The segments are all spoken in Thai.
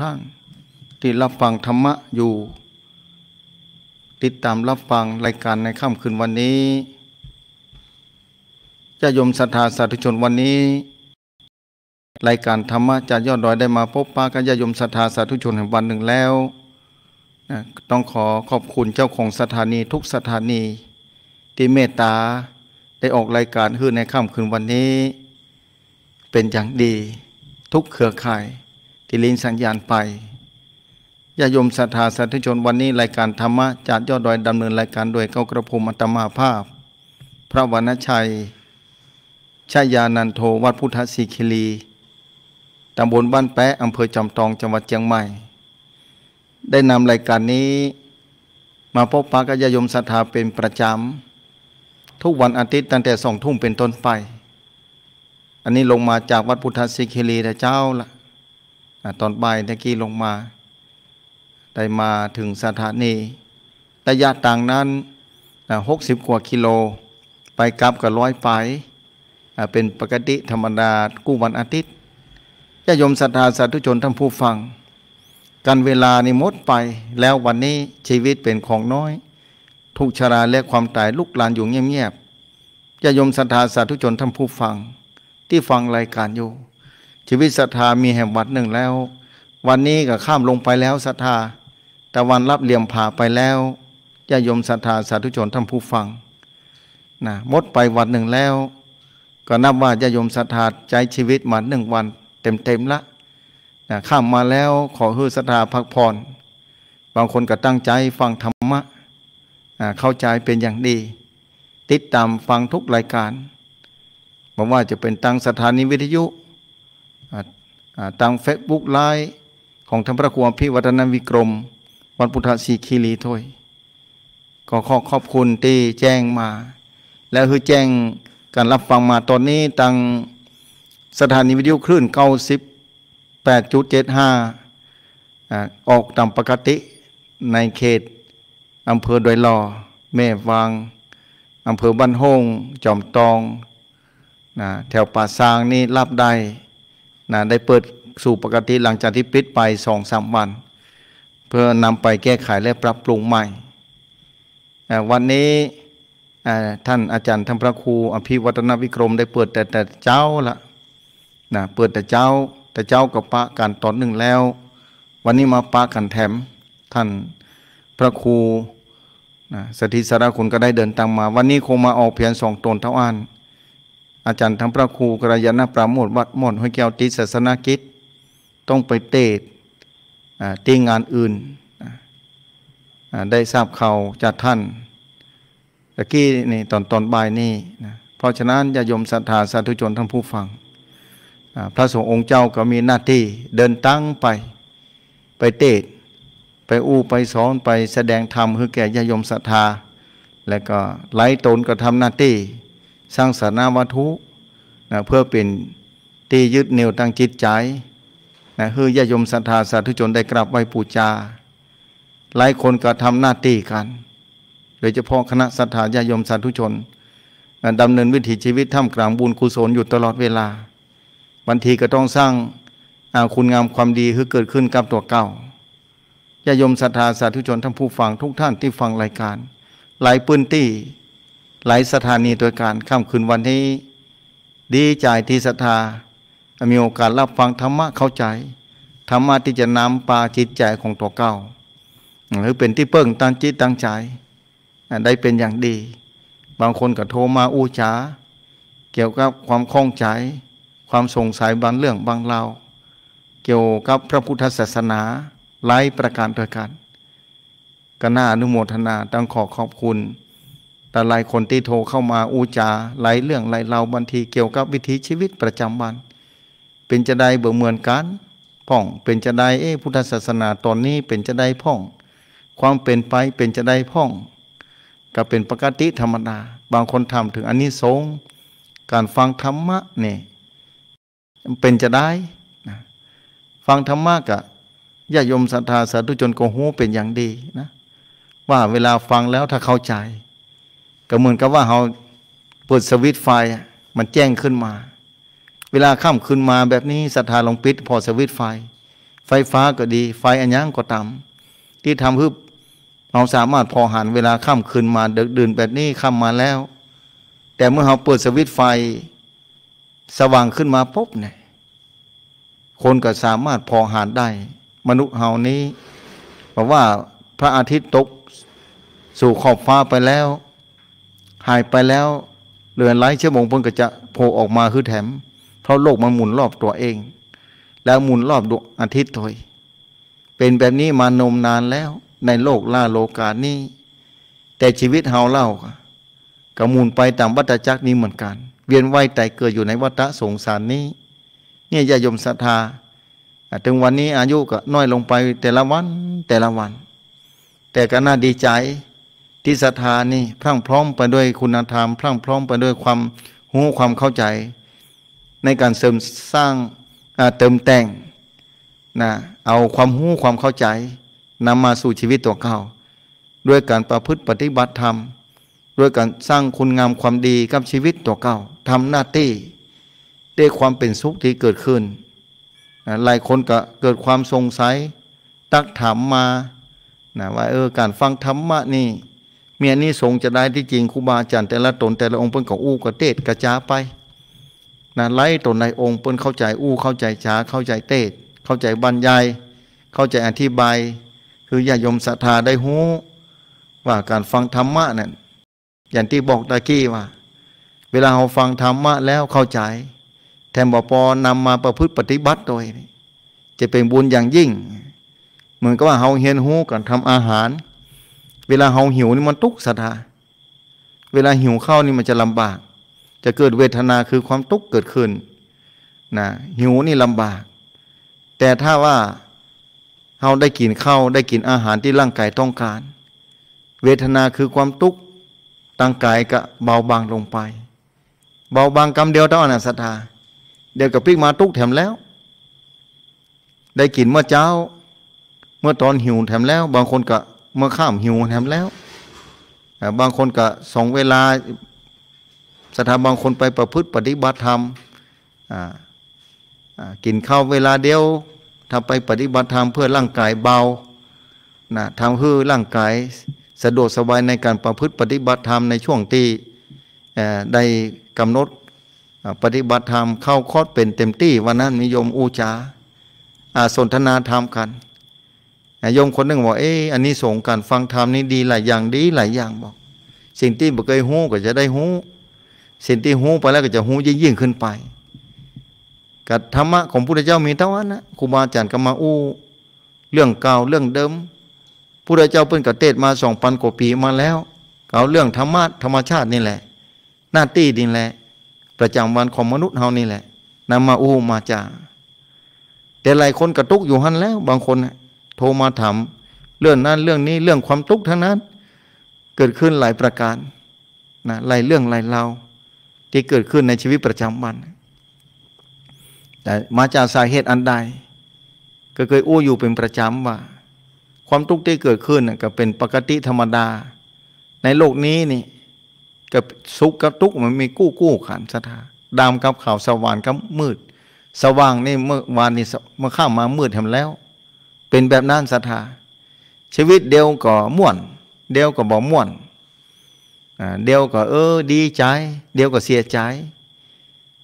ท่านที่รับฟังธรรมะอยู่ ติดตามรับฟังรายการในค่ำคืนวันนี้ จะยมศรัทธาสาธุชนวันนี้ รายการธรรมะจะยอดดอยได้มาพบปะกับญาโยมศรัทธาสาธุชนแห่งวันหนึ่งแล้วนะต้องขอขอบคุณเจ้าของสถานี ทุกสถานีที่เมตตาได้ออกรายการฮื้อในค่ำคืนวันนี้ เป็นอย่างดี ทุกเครือข่ายทิลลนสัญญาณไปญาโยมศรัทธาสาธุชนวันนี้รายการธรรมะจากยอดดอยดำเนินรายการโดยเก้ากระพมอัตมาภาพ พระวรรณชัย ชายานันโทวัดพุทธศีคิีตำบลบ้านแปะอำเภอจำตองจังหวัดเชียงใหม่ ได้นำรายการนี้มาพบปะกับญาโยมศรัทธาเป็นประจำ ทุกวันอาทิตย์ตั้งแต่สองทุ่มเป็นต้นไป อันนี้ลงมาจากวัดพุทธศีคิีแต่เจ้าละ่ะตอนบ่ายตะกี้ลงมา ได้มาถึงสถานีระยะต่างนั้นหกสิบกว่ากิโล ไปกลับกับร้อยไปเป็นปกติธรรมดากู้วันอาทิตย์ญาโยมศรัทธาสาธุชนท่านผู้ฟังการเวลานี่มดไปแล้ววันนี้ชีวิตเป็นของน้อยทุกชราและความตายลุกลานอยู่เงียบๆญาโยมศรัทธาสาธุชนท่านผู้ฟังที่ฟังรายการอยู่ชีวิตศรัทธามีแห่งวัดหนึ่งแล้ว วันนี้ก็ข้ามลงไปแล้วศรัทธาแต่วันรับเหลี่ยมผ่าไปแล้วญาโยมศรัทธาสาธุชนท่านผู้ฟังนะมดไปวันหนึ่งแล้ว ก็นับว่าญาโยมศรัทธาใจชีวิตมาหนึ่งวัน เต็มเต็มละนะข้ามมาแล้วขอฮือศรัทธาพักผ่อนบางคนก็ตั้งใจฟังธรรมะนะเข้าใจเป็นอย่างดี ติดตามฟังทุกรายการบอกว่าจะเป็นตั้งสถานีวิทยุทางเฟซบุ๊กไลน์ ของธรรมประครูพิวัฒนวิกรม วัดพุทธสีคีรีถ้วยก็ขอขอบคุณที่แจ้งมา และคือแจ้งการรับฟังมาตอนนี้ตางสถานีวิทยุคลื่นเก้าสิบแปดจุดเจ็ดห้าออกตามปกติในเขตอำเภอดอยลอแม่วางอำเภอบ้านโฮงจอมตอง แถวป่าซางนี่รับได้นะได้เปิดสู่ปกติหลังจากที่ปิดไปสองสามวัน เพื่อนำไปแก้ไขและปรับปรุงใหม่วันนี้ท่านอาจารย์ธรรมพระครูอภิวัฒนวิกรม ได้เปิดแต่แต่เจ้าละนะเปิดแต่เจ้าแต่เจ้ากับปะการตอนหนึ่งแล้ววันนี้มาปะกันแถม ท่านพระครูนะสถิสารคุณก็ได้เดินตามมา วันนี้คงมาออกเพียงสองตนเท่าอันอาจารย์ทั้งพระครูกรยานปราโมทวัดม่อนห้วยแก้วติศาสนากิจต้องไปเตะตีงานอื่น ได้ทราบข่าวจากท่านตะกี้นี่ตอนตอนบ่ายนี่นะเพราะฉะนั้น่ายมศรัทธาสาธุชนทั้งผู้ฟัง พระสงฆ์องค์เจ้าก็มีหน้าที่เดินตั้งไปไปเตะไปอู้ไปสอนไปแสดงธรรมให้แก่ญาโยมศรัทธา และก็ไล่ตนก็ทำหน้าที่สร้างสาราวัตถุนะเพื่อเป็นตี่ยึดเหนี่ยวงจิตใจนะคือญาโยมศรัทธาสาธุชนได้กราบไหว้ปูจา หลายคนก็ทำหน้าที่กัน โดยเฉพาะคณะศรัทธาญาโยมสาธุชนดำเนินวิถีชีวิตท่ามกลางบุญกุศลอยู่ตลอดเวลาบางทีก็ต้องสร้างคุณงามความดีให้เกิดขึ้นกับตัวเก่า ญาโยมศรัทธาสาธุชนท่านผู้ฟังทุกท่านที่ฟังรายการ หลายปื้นตี่หลายสถานีตัวการข้ามคืนวันนี้ ดีใจที่ศรัทธา มีโอกาสรับฟังธรรมะเข้าใจธรรมะที่จะนำปาจิตใจของตัวเก้า หรือเป็นที่เพิ่งตั้งจิตตั้งใจได้เป็นอย่างดี บางคนก็โทรมาอู้จาเกี่ยวกับความคล่องใจ ความสงสัยบางเรื่องบางราวเกี่ยวกับพระพุทธศาสนาหลายประการด้วยกันก็น่าอนุโมทนาตั้งขอขอบคุณแต่หลายคนที่โทรเข้ามาอูจา หลายเรื่องหลายเราบันทีเกี่ยวกับวิถีชีวิตประจำวัน เป็นจะได้เบื่อเหมือนกัน พ่องเป็นจะได้เอพุทธศาสนาตอนนี้เป็นจะได้พ่องความเป็นไปเป็นจะได้พ่องก็เป็นปกติธรรมดาบางคนทำถึงอันนี้สงการฟังธรรมะเนี่ยเป็นจะได้นะฟังธรรมะกะญาโยมศรัทธาสาธุชนโกหูเป็นอย่างดีนะ ว่าเวลาฟังแล้วถ้าเข้าใจก็เหมือนกับว่าเขาเปิดสวิตไฟ มันแจ้งขึ้นมา เวลาข้ามขึ้นมาแบบนี้ศรัทธาลงปิดพอสวิตไฟ ไฟฟ้าก็ดี ไฟอัญญังก็ตามที่ทำพห้เราสามารถพอหันเวลาข้ามคืนมาดึกดื่นแบบนี้ข้ามมาแล้ว แต่เมื่อเราเปิดสวิตไฟ สว่างขึ้นมาปุ๊บเนี่ย คนก็สามารถพอหารได้ มนุษย์เฮานี้บอกว่าพระอาทิตย์ตกสู่ขอบฟ้าไปแล้วหายไปแล้วเรือนไร้เชื่อมงเพิ่งก็จะโผล่ออกมาคือแถมเพราะโลกมันหมุนรอบตัวเอง แล้วหมุนรอบดวงอาทิตย์ถอยเป็นแบบนี้มานมนานแล้วในโลกล่าโลกานี้ แต่ชีวิตเฮาเล่า ก็หมุนไปตามวัฏจักรนี้เหมือนกัน เวียนว่ายแต่เกิดอยู่ในวัฏสงสารนี้ เนี่ยญาโยมศรัทธาถึงวันนี้อายุก็น้อยลงไปแต่ละวันแต่ละวัน แต่ก็น่าดีใจที่ศรัทธานี่พรั่งพร้อมไปด้วยคุณธรรมพรั่งพร้อมไปด้วยความหูความเข้าใจ ในการเสริมสร้างเติมแต่งนะเอาความหูความเข้าใจนำมาสู่ชีวิตตัวเขาด้วยการประพฤติปฏิบัติธรรม ด้วยการสร้างคุณงามความดีกับชีวิตตัวเขาทำหน้าที่ด้วยความเป็นสุขที่เกิดขึ้นหลายคนก็เกิดความสงสัยตักถามมานะว่าเออการฟังธรรมะนี่เมียนี้ทรงจะได้ที่จริงครูบาอาจารย์แต่ละตนแต่ละองค์เปิ้นก็อู้กระเตดกระจ้าไปนะไล่ตนในองค์เปิ้นเข้าใจอู้เข้าใจจ้าเข้าใจเตดเข้าใจบรรยาย เข้าใจอธิบาย คือ่ายมศรัทธาได้หูว่าการฟังธรรมะเนี่ยอย่างที่บอกตะกี้ว่า เวลาเราฟังธรรมะแล้วเข้าใจแทนบอปอนำมาประพฤติปฏิบัติโดยจะเป็นบุญอย่างยิ่งเหมือนกับว่าเราเห็นหูกันทำอาหารเวลาเฮาหิวนี่มันทุกข์สะทาเวลาหิวข้าวนี่มันจะลำบาก จะเกิดเวทนาคือความทุกข์เกิดขึ้น นะหิวนี่ลำบาก แต่ถ้าว่าเฮาได้กินข้าวได้กินอาหารที่ร่างกายต้องการ เวทนาคือความทุกข์ร่างกายก็เบาบางลงไป เบาบางกรรมเดียวเท่านั้นสรัทธา เดี๋ยวกับพิกมาทุกแถมแล้ว ได้กินเมื่อเช้า เมื่อตอนหิวแถมแล้ว บางคนก็เมื่อข้ามหิวแถมแล้ว บางคนก็สองเวลาสถาบางคนไปประพฤติปฏิบัติธรรม กินข้าวเวลาเดียว ถ้าไปปฏิบัติธรรมเพื่อร่างกายเบานะทำให้ร่างกาย สะดวกสบายในการประพฤติปฏิบัติธรรมในช่วงที่ได้กำหนดปฏิบัติธรรม เข้าคอดเป็นเต็มที่วันนั้นมิยมอูจาสนทนาธรรมกันโยมคนหนึ่งบอกเอออันนี้สงการฟังธรรมนี่ดีหลายอย่างดีหลายอย่างบอก สิ่งที่บ่เคยหู้ก็จะได้หู้สิ่งที่หู้ไปแล้วก็จะหู้ยิ่งยิ่งขึ้นไปกับธรรมะของพุทธเจ้ามีเท่านั้นนะครูบาอาจารย์ก็มาอู้ เรื่องเก่าเรื่องเดิมพุทธเจ้าเพิ่นกเทศมาสองพันกว่าปีมาแล้วเก่าเรื่องธรรมะธรรมชาตินี่แหละ หน้าตี้นี่แหละประจำวันของมนุษย์เฮานี่แหละ นำมาอู้มาจาแต่หลายคนกระตุกอยู่หันแล้ว บางคนนะโทรมาถามเรื่องนั้นเรื่องนี้เรื่องความทุกข์ทั้งนั้น เกิดขึ้นหลายประการนะหลายเรื่องหลายราวที่เกิดขึ้นในชีวิตประจำวัน แต่มาจากสาเหตุอันใด ก็เคยอู้อยู่เป็นประจำว่า ความทุกข์ที่เกิดขึ้นก็เป็นปกติธรรมดา ในโลกนี้นี่กับสุขกับทุกข์มันมีกู้กู้ขันสถาดามกับขาวสว่างกับมืด สว่างนี่เมื่อวานนี่เมื่อข้ามมามืดทำแล้วเป็นแบบนั้นศรัทธาชีวิตเดียวก็ม่วน เดียวก็บ่ม่วนเดียวก็ เออ ดีใจ เดียวก็เสียใจ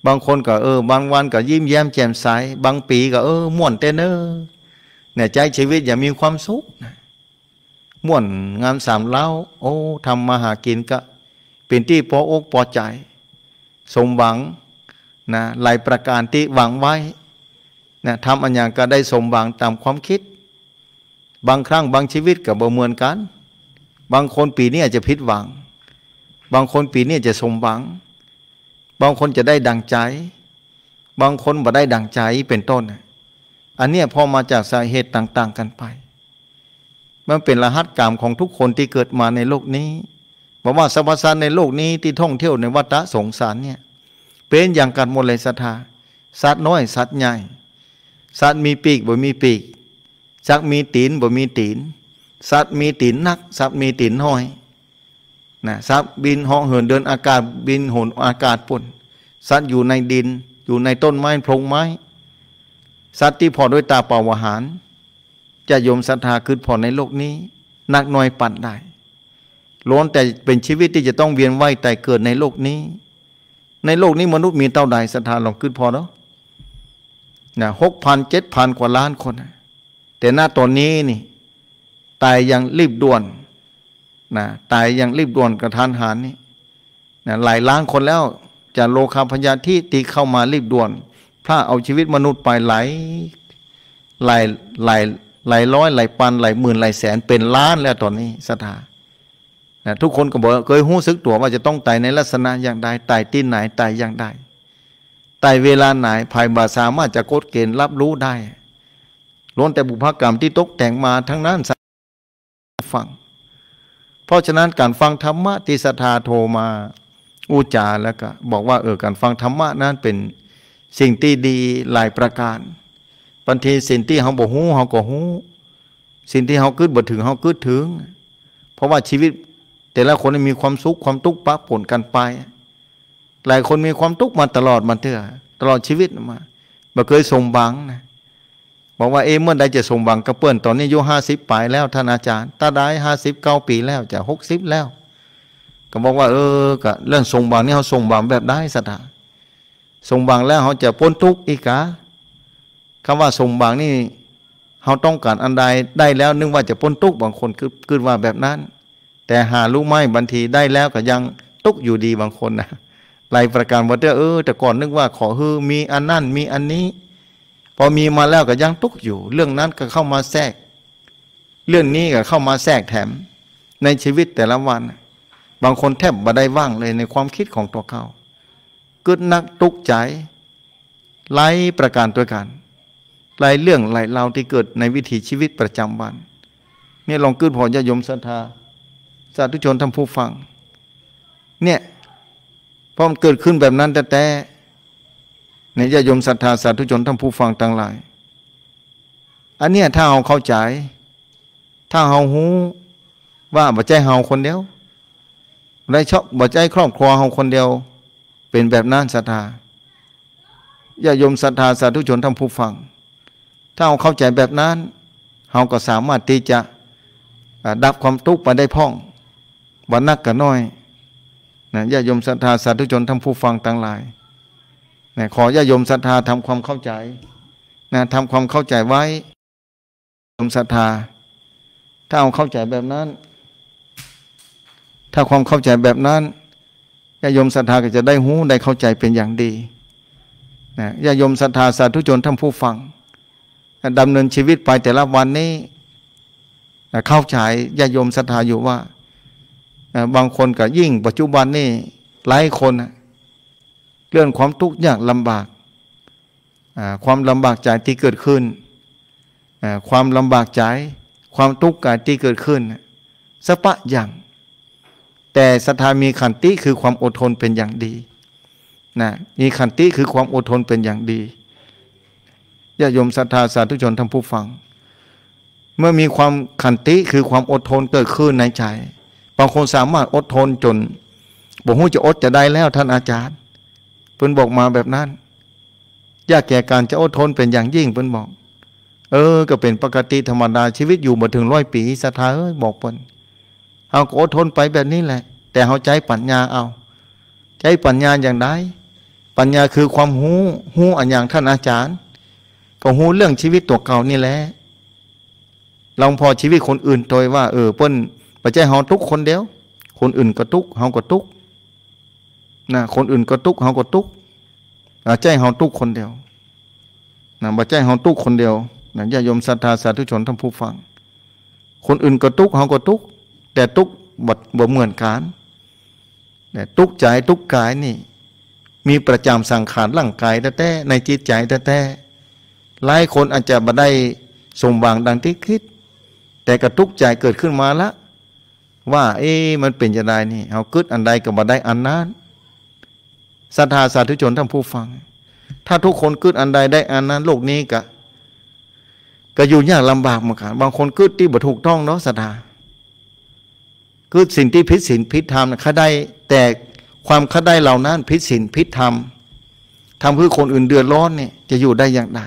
บางคนก็เออบางวันก็ยิ้มแย้มแจ่มใสบางปีก็เออม่วนเต้นเออเนี่ยใจชีวิตอย่ามีความสุขม่วนงานสามเล้าโอ้ทำมาหากินก็ เป็นที่พออกพอใจ สมหวังนะหลายประการที่หวังไว้นะทำอันอย่างก็ได้สมหวังตามความคิดบางครั้งบางชีวิตกับบะเมอนกัน บางคนปีนี้อาจจะผิดหวัง บางคนปีนี้จะสมหวัง บางคนจะได้ดังใจ บางคนบ่ได้ดังใจเป็นต้นอันเนี้ยพอมาจากสาเหตุต่างๆกันไป มันเป็นรหัสกรรมของทุกคนที่เกิดมาในโลกนี้บอกว่าสรรพสัตว์ในโลกนี้ที่ท่องเที่ยวในวัฏสงสารเนี่ย เป็นอย่างกันหมดเลยสัทธาสัตว์น้อยสัตว์ใหญ่ สัตว์มีปีกบ่มีปีกจักมีตีนบ่มีตีนสัตว์มีตีน นัก สัตว์มีตีนห้อยนะสัตว์บินห่อเหินเดินอากาศ บินโหนอากาศปุ่น สัตว์อยู่ในดิน อยู่ในต้นไม้พรงไม้ สัตว์ที่พอด้วยตาเปล่าวหารจะยมศรัทธาคืนพอในโลกนี้ นักน้อยปั่นได้ ล้วนแต่เป็นชีวิตที่จะต้องเวียนว่ายแต่เกิดในโลกนี้ ในโลกนี้มนุษย์มีเท่าใดศรัทธาลองคืนพอเนาะนะหกพันเจ็ดพันกว่าล้านคนนะแต่หน้าตอนนี้นี่ ตายยังรีบด่วนนะตายยังรีบด่วนกระทันหันนี่นะหลายล้านคนแล้วจะโลคาพญาที่ตีเข้ามารีบด่วน พระเอาชีวิตมนุษย์ไปหลายหลายหลายหลายร้อยหลายพันหลายหมื่นหลายแสนเป็นล้านแล้วตอนนี้สถานะทุกคนก็บอกเคยหู้ซึกตัวว่าจะต้องตายในลักษณะอย่างใดตายที่ไหน ตายอย่างใดตายเวลาไหนภายบาสามารถจะกดเกณฑ์รับรู้ได้ล้วนแต่บุพกรรมที่ตกแต่งมาทั้งนั้นสฟัง เพราะฉะนั้นการฟังธรรมะที่ศรัทธาโทมาอุจาแล้วก็บอกว่าเออการฟังธรรมะนั้นเป็นสิ่งที่ดีหลายประการันเทีสิ่งที่เขาบอกหูเขาก็หูสิ่งที่เขาคืดบ่ถึงเขาคืดถึง เพราะว่าชีวิตแต่ละคนมีความสุขความทุกข์ปะปนกันไป หลายคนมีความทุกข์มาตลอดมาเถอะตลอดชีวิตมาบ่เคยสมบังนะบอกว่าเอเมื่อใดจะส่งวังกระเปื้อนตอนนี้อายุห้าสิบปแล้วท่านอาจารย์ตาได้ห้าสิบเก้าปีแล้วจะหกสิบแล้ว ก็บอกว่า เออกะเรื่องสมงวังนี่เขาส่งวังแบบได้สัตห์ส่งวังแล้วเขาจะพ้นทุกข์อีกะคำว่าส่งวังนี่เขาต้องการอันใดได้แล้วนึกว่าจะพ้นทุกข์บางคนคือคือว่าแบบนั้น แต่หารู้ไหมบางทีได้แล้วก็ยังทุกอยู่ดีบางคนนะหลายประการว่าเออแต่ก่อนนึกว่าขอฮือมีอันนั่นมีอันนี้พอมีมาแล้วก็ยังทุกข์อยู่ เรื่องนั้นก็เข้ามาแทรก เรื่องนี้ก็เข้ามาแทรกแถมในชีวิตแต่ละวัน บางคนแทบบ่ได้ว่างเลยในความคิดของตัวเขากิดนักทุกข์ใจ ไล่ประการตัวกันไล่เรื่องหลายราวที่เกิดในวิถีชีวิตประจำวันเนี่ยลองกึดพอจะยมศรัทธาสาธุชนทำผู้ฟัง เนี่ยพอมันเกิดขึ้นแบบนั้นแต่แต่ในญาติโยมศรัทธาสาธุชนทั้งผู้ฟังทั้งหลาย อันเนี้ยถ้าเอาเข้าใจ ถ้าเอาหูว่าบ่ใจเอาคนเดียวได้ชอบบ่ใจครอบครัวเอาคนเดียว เป็นแบบนั้นศรัทธาญาติโยมศรัทธาสาธุชนทั้งผู้ฟัง ถ้าเอาเข้าใจแบบนั้นเขาก็สามารถที่จะดับความทุกข์มาได้พ่องวันนักกันน้อยนะญาติโยมศรัทธาสาธุชนทั้งผู้ฟังทั้งหลายนะขอญาโยมศรัทธาทำความเข้าใจนะทำความเข้าใจไว้โยมศรัทธา ถ้าเอาเข้าใจแบบนั้น ถ้าความเข้าใจแบบนั้นญาโยมศรัทธาก็จะได้หูได้เข้าใจเป็นอย่างดีนะญาโยมศรัทธาสาธุชนท่านผู้ฟังดำเนินชีวิตไปแต่ละวันนี้เข้าใจญาโยมศรัทธาอยู่ว่าบางคนก็ยิ่งปัจจุบันนี่หลายคนนะเรื่องความทุกข์ยากลำบาก ความลำบากใจที่เกิดขึ้น ความลำบากใจ ความทุกข์ที่เกิดขึ้นสปะอย่าง แต่สถามีขันติ คือความอดทนเป็นอย่างดี นะ มีขันติ คือความอดทนเป็นอย่างดีญาโยมศรัทธาสาธุชนทั้งผู้ฟัง เมื่อมีความขันติ คือความอดทนเกิดขึ้นในใจ บางคนสามารถอดทนจนบอกว่าจะอดจะได้แล้วท่านอาจารย์พิ่นบอกมาแบบนั้นยากแก่การจะอดทนเป็นอย่างยิ่งเพิ่นบอก เออ ก็เป็นปกติธรรมดาชีวิตอยู่มาถึงร้อยปีสัทธาเอ้ยบอกเพิ่นเอาก็อดทนไปแบบนี้แหละ แต่เอาใจปัญญาเอาใจปัญญาอย่างไดปัญญาคือความหูหูอันอย่างท่านอาจารย์ก็หูเรื่องชีวิตตัวเก่านี่แหละลองพอชีวิตคนอื่นโดยว่าเออเพิ่นปัจจัยเฮาทุกคนเดียว คนอื่นก็ทุกเฮาก็ทุกนะคนอื่นก็ทุกเขาก็ทุกข์แจ้งเขาทุกคนเดียวนะมาแจ้งเขาทุกคนเดียวนะญาโยมศรัทธาสาธุชนท่านผู้ฟัง คนอื่นก็ทุกเขาก็ทุก แต่ทุกบดบ่เหมือนกันแต่ทุกใจทุกกายนี่ มีประจำสังขารร่างกาย แต่แต่ในจิตใจแต่แต่หลายคนอาจจะบ่ได้สมบวังดังที่คิด แต่กระทุกใจเกิดขึ้นมาละ ว่า เอ๊มันเป็นจะได้นี่ เขากิดอันใดก็บ่ได้อันนั้นศรัทธาสาธุชนท่านผู้ฟัง ถ้าทุกคนกึดอันใดได้อันนั้นโลกนี้กะก็ อยู่ยากลำบากมากันบางคนกึดที่บ่ถูกต้องเนาะศรัทธากึดสิ่งที่พิษสินพิษธรรมข้าได้แต่ความข้าได้เหล่านั้นพิษสินพิษธรรมทำเพื่อคนอื่นเดือดร้อนเนี่ยจะอยู่ได้อย่างไร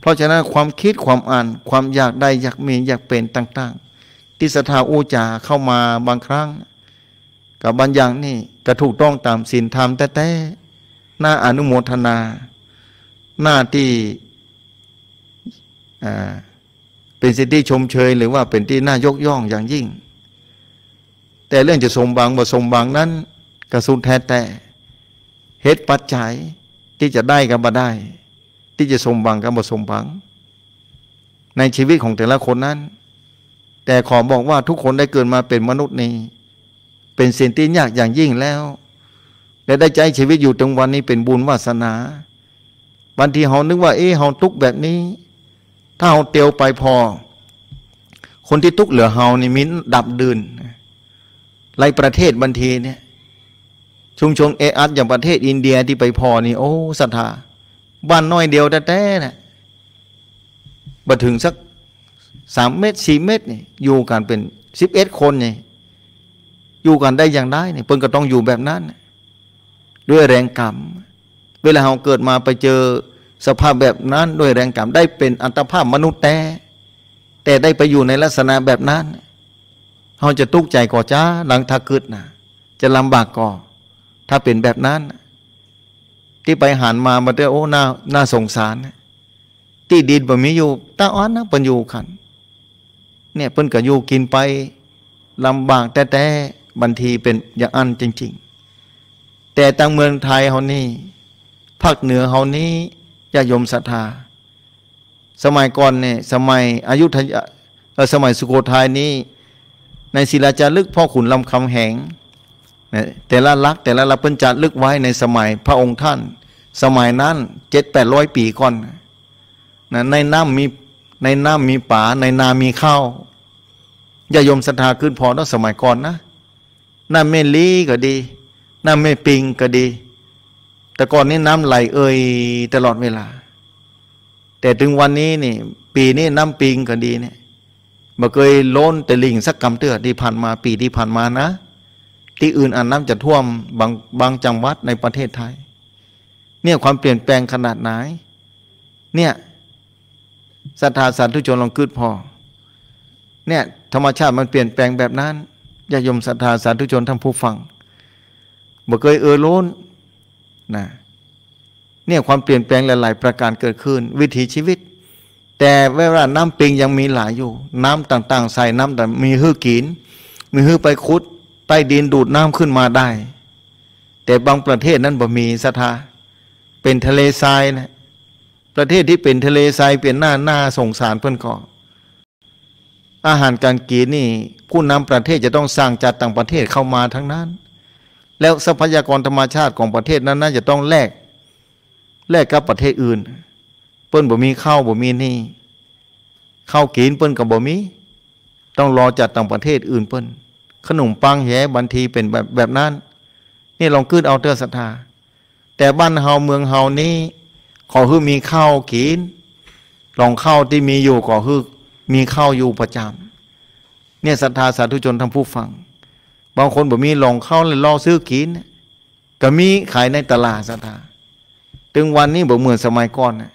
เพราะฉะนั้นความคิดความอ่านความอยากได้อยากมีอยากเป็นต่าง ๆ ที่สถาอูจาเข้ามาบางครั้งกับบางอย่างนี่จะถูกต้องตามศีลธรรมแต่แต่หน้าอนุโมทนา หน้าที่เป็นสิทธิชมเชยหรือว่าเป็นที่น่ายกย่องอย่างยิ่ง แต่เรื่องจะสมบังบ่สมบังนั้น กระสุนแท้แท้เหตุปัจจัยที่จะได้กับบ่ได้ ที่จะสมบังกับบ่สมบัง ในชีวิตของแต่ละคนนั้น แต่ขอบอกว่าทุกคนได้เกิดมาเป็นมนุษย์นี้เป็นสิ่งที่ยากอย่างยิ่งแล้วและได้ใจชีวิตอยู่ตรงวันนี้เป็นบุญวาสนาบางทีเฮานึกว่าเอ๊ะเฮาทุกแบบนี้ ถ้าเฮาเตียวไปพอ คนที่ทุกเหลือเฮานี่มิ้นดับดืนไรประเทศบางทีเนี่ยชุมชนเออัดอย่างประเทศอินเดียที่ไปพอนี่โอ้ศรัทธา บ้านน้อยเดียวแต่แท่นะบัถึงสักสามเมตรสี่เมตรนี่อยู่กันเป็นสิบเอ็ดคนนี่อยู่กันได้อย่างได้เนี่ยเพิ่นก็ต้องอยู่แบบนั้น ด้วยแรงกรรมเวลาเราเกิดมาไปเจอสภาพแบบนั้น ด้วยแรงกรรมได้เป็นอัตภาพมนุษย์แต่แต่ได้ไปอยู่ในลักษณะแบบนั้นเราจะทุกข์ใจก่อจ้าหลังทักเกิดนะจะลำบากก่อถ้าเป็นแบบนั้น ที่ไปหันมามาเจอโอ้หน้าหน้าสงสารที่ดินบ่มีอยู่ตาอ้อนนะปัญอยู่ขันเนี่ยเพิ่นก็อยู่กินไปลำบากแต่แต่บางทีเป็นอย่างอันจริง ๆ แต่ทางเมืองไทยเฮานี่ ภาคเหนือเฮานี้ยายมศรัทธา สมัยก่อนเนี่ยสมัยอายุทยาสมัยสุโขทัยนี้ในศิลาจารึกพ่อขุนลำคำแหงนแต่ละลักแต่ละลัเพิ่นจารึกไว้ในสมัยพระองค์ท่าน สมัยนั้นเจ็ดแปดร้อยปีก่อน นะ ในน้ำมี ในน้ำมีป่าในนา มีข้าวอย่ายมศรัทธาขึ้นพอตั้งสมัยก่อนนะน้ำแม่ลีก็ดี น้ำแม่ปิงก็ดี แต่ก่อนนี้น้ำไหลเอ่ยตลอดเวลา แต่ถึงวันนี้นี่ ปีนี้น้ำปิงก็ดีเนี่ยบ่เคยล้นแต่ลิงสักกำเตือที่ผ่านมา ปีที่ผ่านมานะ ที่อื่นอันน้ำจะท่วมบางบางจังหวัดในประเทศไทย เนี่ยความเปลี่ยนแปลงขนาดไหน เนี่ยศรัทธาสาธุชนลองคืดพอ เนี่ยธรรมชาติมันเปลี่ยนแปลงแบบนั้นญาติโยมศรัทธาสาธุชนท่านผู้ฟังบ่เคยเออล้นนะเนี่ยความเปลี่ยนแปลงหลาย ๆ ประการเกิดขึ้น วิถีชีวิต แต่เวลาน้ำปิงยังมีหลายอยู่ น้ำต่างๆใส่น้ำแต่มีหื้อกินมีหื้อไปคุดใต้ดินดูดน้ำขึ้นมาได้ แต่บางประเทศนั้นบ่มีศรัทธาเป็นทะเลทรายนะประเทศที่เป็นทะเลทรายเป็นหน้าหน้าสงสารเพื่อนก่อนอาหารการกินนี่ผู้นำประเทศจะต้องสร้างจากต่างประเทศเข้ามาทั้งนั้น แล้วทรัพยากรธรรมชาติของประเทศนั้นน่าจะต้องแลกแลกกับประเทศอื่น เปิ้นบ่มีข้าวบ่มีนี่ข้าวกินเปิ้นกับบ่มีต้องรอจากต่างประเทศอื่นเปิ้น ขนมปังแหบันทีเป็นแบบแบบนั้น นี่ลองขึ้นเอาเตอร์ศรัทธาแต่บ้านเฮาเมืองเฮานี้ ขอฮือมีข้าวกินลองข้าวที่มีอยู่ขอฮือมีเข้าอยู่ประจำเนี่ยศรัทธาสาธุชนทั้งผู้ฟัง บางคนบอกมีหลงเข้าเลยรอซื้อกินก็มีขายในตลาดศรัทธาถึงวันนี้บอกเหมือนสมัยก่อนนะ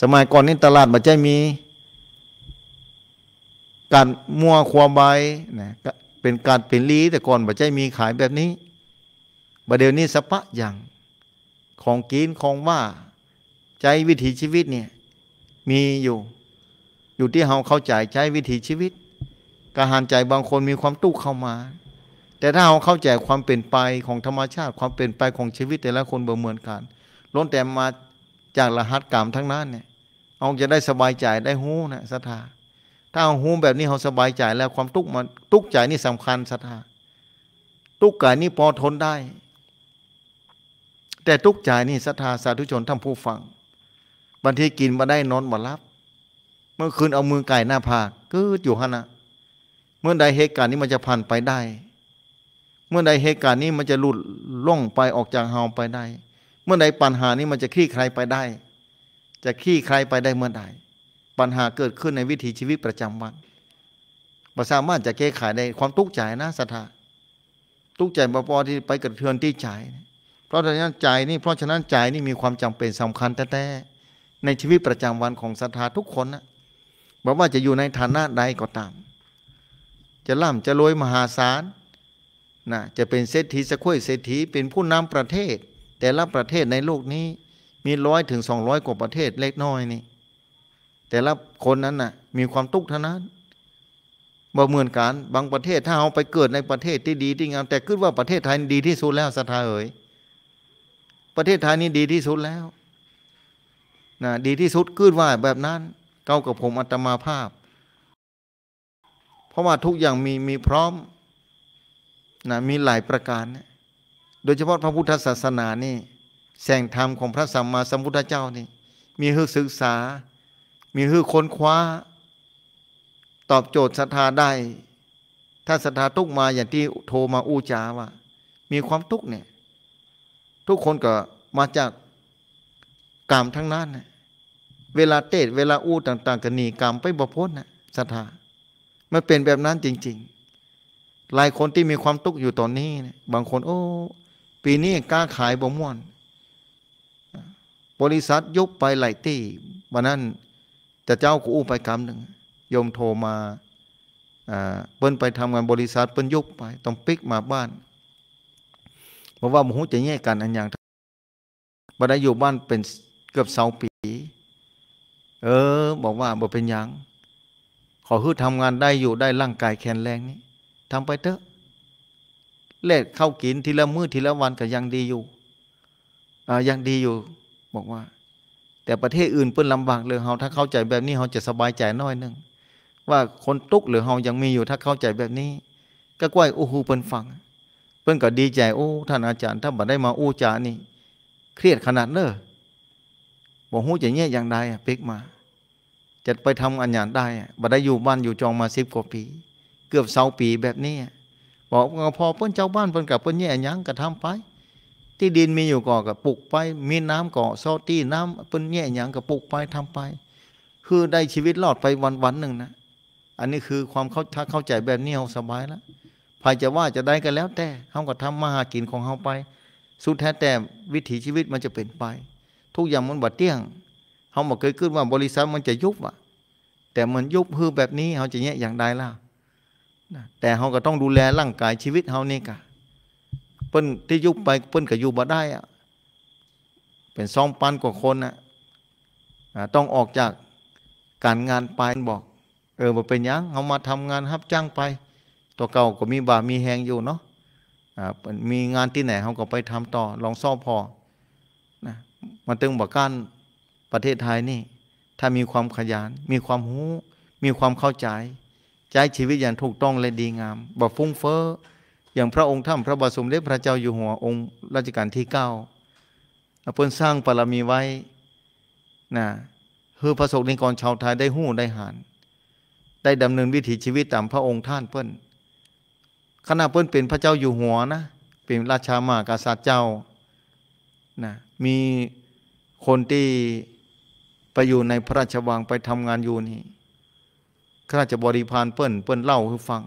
สมัยก่อนนี่ตลาดมันจะมี การมั่วควาใบนะเป็นการเป็นลี แต่ก่อนบัจจะมีขายแบบนี้ประเดี๋ยวนี้สะปะอย่าง ของกินของว่า ใจวิถีชีวิตเนี่ยมีอยู่อยู่ที่เฮาเข้าใจใช้วิถีชีวิตกระหานใจบางคนมีความตู้เข้ามา แต่ถ้าเราเข้าใจความเปลี่ยนไปของธรรมชาติความเปลี่ยนไปของชีวิต แต่ละคนเหมือนกัน ล้นแต่มาจากรหัสกรรมทั้งนั้นเนี่ยเราจะได้สบายใจได้หูนะศรัทธาถ้าเอาหูแบบนี้เราสบายใจ แล้วความทุกข์มาตทุกข์ใจนี่สำคัญศรัทธาทุกข์กายนี่พอทนได้ แต่ทุกข์ใจนี่ศรัทธาสาธุชนท่านผู้ฟังบางทีกินมาได้นอนมารับเมื่อคืนเอามือไก่หน้าผากกดอยู่ฮะนะเมื่อใดเหตุการณ์นี้มันจะผ่านไปได้ เมื่อใดเหตุการณ์นี้มันจะหลุดล่องไปออกจากเฮาไปได้ เมื่อใดปัญหานี้มันจะคลี่คลายไปได้ จะคลี่คลายไปได้เมื่อใดปัญหาเกิดขึ้นในวิถีชีวิตประจำวันบ่สามารถจะแก้ไขได้ความทุกข์ใจนะสัทธา ทุกข์ใจบ่พอที่ไปกระเทือนที่ใจ เพราะฉะนั้นใจนี่เพราะฉะนั้นใจนี่มีความจำเป็นสำคัญแท้ๆในชีวิตประจำวันของสัทธาทุกคนนะบอกว่าจะอยู่ในฐานะใดก็ตาม จะร่ำจะรวยมหาศาลนะจะเป็นเศรษฐีสกขุยเศรษฐีเป็นผู้นำประเทศ แต่ละประเทศในโลกนี้มีร้อยถึงสองร้อยกว่าประเทศเล็กน้อยนี่แต่ละคนนั้นนะ่ะ มีความทุกข์เท่านั้นบ่เหมือนกัน บางประเทศถ้าเอาไปเกิดในประเทศที่ดีที่งามแต่คิดว่าประเทศไทยดีที่สุดแล้วสัทาเอ๋ยประเทศไทยนี่ดีที่สุดแล้วนะดีที่สุดคิดว่าแบบนั้นเจ้ากับผมอัตมาภาพ เพราะว่าทุกอย่างมีมีพร้อมนะมีหลายประการนโดยเฉพาะพระพุทธศาสนานี่ แสงธรรมของพระสัมมาสัมพุทธเจ้านี่ มีฮือศึกษา มีฮือค้นคว้า ตอบโจทย์ศรัทธา ได้ ถ้าศรัทธา ทุกมาอย่างที่โทรมาอูจาว่า มีความทุกเนี่ย ทุกคนก็มาจากกามทั้งนั้นนยเวลาเตศเวลาอู้ต่าง ๆกันหนีกรรมไปบ่พ้นนะศรัทธา มันเป็นแบบนั้นจริงๆ หลายคนที่มีความตุกอยู่ตอนนี้นะบางคน โอ้ ปีนี้กล้าขายบ่ม่วน บริษัทยุบไปหลายที่วันนั้นแต่เจ้ากูอู้ไปกรรมหนึ่งยมโทรมาเปิ้นไปทำงานบริษัทเปิ้นยุบไปต้องปิกมาบ้านเพราะว่าหมูจะแยกกันอันอย่างบัดได้อยู่บ้านเป็นเกือบสองปีเออบอกว่าบ่เป็นยัง ขอคือทำงานได้อยู่ได้ร่างกายแข็งแรงนี้ทำไปเถอะ เล็ดเข้ากินทีละมือ้อทีละวันก็ยังดีอยู่อ่ายังดีอยู่ บอกว่า แต่ประเทศอื่นเปิ่นลำบากเลยเฮาถ้าเข้าใจแบบนี้เฮาจะสบายใจน้อยนึง ว่าคนตุกหรือเฮายังมีอยู่ ถ้าเข้าใจแบบนี้ ก็กล้วยโอ้โหเปิ่นฟังเปิ่นก็ดีใจโอ้ท่านอาจารย์ถ้าบดได้มาอู้จานี่ เครียดขนาดเนอบอกหู้จะเงี้ยอย่างใดเป็กมาจะไปทำอันยานได้บดได้อยู่บ้านอยู่จองมาสิบกว่าปี เกือบเสาปีแบบนี้บอกพอเพื่อนเจ้าบ้านเพิ่นกับเพิ่นเงี้ยอย่างกระทำไป ที่ดินมีอยู่ก่อกับปลูกไป มีน้ำก่อซอตี้น้ำเพิ่นเงี้ยอย่างกับปลูกไปทำไป คือได้ชีวิตรอดไปวันวันหนึ่งนะอันนี้คือความเขาถ้าเข้าใจแบบนี้เอาสบายแล้วภายจะว่าจะได้กันแล้วแต่เขาก็ทำมาหากินของเขาไป สุดแท้แต่วิถีชีวิตมันจะเป็นไปทุกอย่างมันบาดเจี้ยง เขาบอกเคยขึ้นว่าบริษัทมันจะยุบอ่ะ แต่มันยุบฮือแบบนี้เขาจะแย่อย่างใดล่ะแต่เขาก็ต้องดูแลร่างกายชีวิตเขานี่กะเปิ้นที่ยุบไปเปิ้นก็อยู่บ่ได้อ่ะ เป็นสองพันกว่าคนอ่ะต้องออกจากการงานไปบอกเออบาเป็นยังเขามาทำงานรับจ้างไป ตัวเก่าก็มีบ่ามีแหงอยู่เนาะมีงานที่ไหนเขาก็ไปทำต่อ ลองซ่อพอมาตึงบอกการประเทศไทยนี่ ถ้ามีความขยันมีความหูมีความเข้าใจใช้ชีวิตอย่างถูกต้องและดีงามบ่ฟุ้งเฟ้ออย่างพระองค์ท่านพระบาสมเด็จพระเจ้าอยู่หัวองค์รัชกาลที่เก้าเพิ่นสร้างปรมีไว้นะคือพระสงฆ์นกรชาวไทยได้หู้ได้หานได้ดำเนินวิถีชีวิตตามพระองค์ท่านเพิ่นขณะเพิ่นเป็นพระเจ้าอยู่หัวนะเป็นราชามากษัตริย์เจ้านะมีคนที่ไปอยู่ในพระราชวังไปทำงานอยู่นี่ข้าราชบริพารเปิ้นเปิ้นเล่าให้ฟัง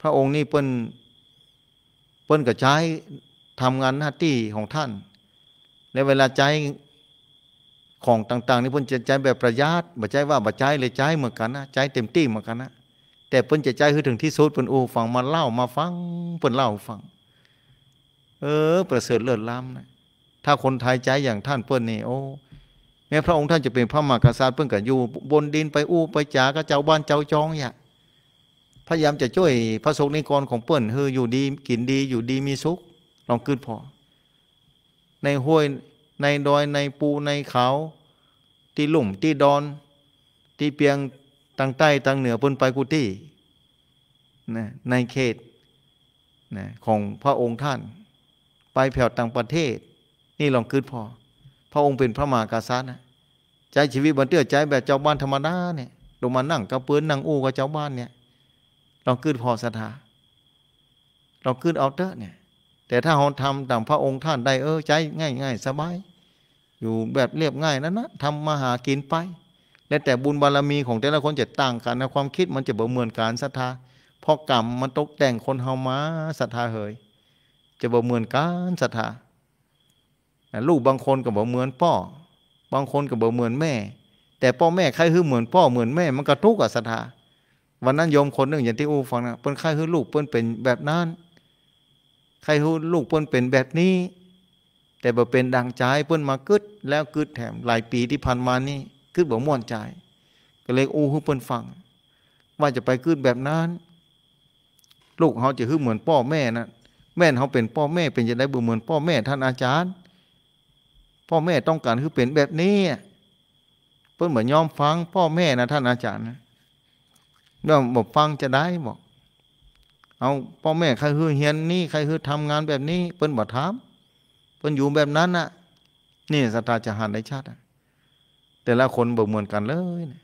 พระองค์นี่เปิ้นเปิ้นกะจช้ทำงานหน้าที่ของท่านและเวลาใจของต่าง ๆ นี่เพิ่นจะใจแบบประหยัดบ่ใจว่าบ่ใจเลยใจเหมือนกันนะใจเต็มที่เหมือนกันนะ แต่เพิ่นจะใจคือถึงที่สุดเพิ่นอ้ฟังมาเล่า มาฟังเพิ่นเล่าฟัง เออ ประเสริฐเลิศล้ำนะถ้าคนไทยใจอย่างท่านเปิ้นนี่โอ้แม้พระองค์ท่านจะเป็นพระมหากษัตริย์เืิอนกันอยู่บนดินไปอู้ไปจาก็เจ้าบ้านเจ้าจองอย่าพยายามจะช่วยพระสงฆ์นิกรของเปิ้นคืออยู่ดีกินดีอยู่ดีมีสุข ลองขึ้นพอในห้วยในดอยในปูในเขาที่ลุ่มที่ดอน ที่เพียงทางใต้ทางเหนือบ้นไปกุฏินในเขตของพระองค์ท่าน ไปแผ่วต่างประเทศนี่ลองคืดพอพระองค์เป็นพระมหากษัตริย์นะใจชีวิตบันเตื้อใจแบบเจ้าบ้านธรรมดาเนี่ยลงมานั่งกระเพื้อนนั่งอู้กับเจ้าบ้านเนี่ยลองคืดพอศรัทธาลองคืดเอาเถอะเนี่ยแต่ถ้าเราทำตามพระองค์ท่านได้เออใจง่ายง่ายสบายอยู่แบบเรียบง่ายนั้นนะทำมาหากินไป และแต่บุญบารมีของแต่ละคนจะต่างกันนะความคิดมันจะบ่เหมือนการศรัทธาพอกรรมมันตกแต่งคนเฮามาศรัทธาเหยจะบ่เหมือนการศรัทธาลูกบางคนก็บอกเหมือนพ่อ บางคนก็บอกเหมือนแม่ แต่พ่อแม่ใครคือเหมือนพ่อเหมือนแม่ มันก็ทุกข์กับศรัทธาวันนั้นโยมคนหนึ่งอย่างที่อูฟังนะ เปิ้นใครคือลูกเปิ้นเป็นแบบนั้น ใครคือลูกเปิ้นเป็นแบบนี้ แต่บ่เป็นดังใจเปิ้นมากึดแล้วกึดแถมหลายปีที่ผ่านมานี่กึดบ่ม่วนใจ ก็เลยอู้คือเปิ้นฟัง ว่าจะไปกึดแบบนั้น ลูกเขาจะคือเหมือนพ่อแม่นะ แม่เขาเป็นพ่อแม่เป็นจะได้บ่เหมือนพ่อแม่ท่านอาจารย์พ่อแม่ต้องการคือเป็นแบบนี้เพิ่นเหมือนยอมฟัง พ่อแม่นะท่านอาจารย์นะเราบอกฟังจะได้บอกเอาพ่อแม่ใครคือเฮียนนี่ใครคือทำงานแบบนี้เพิ่นบอกถามเพิ่นอยู่แบบนั้นน่ะนี่สตาจะหันในชาติแต่ละคนบ่เหมือนกันเลยนะ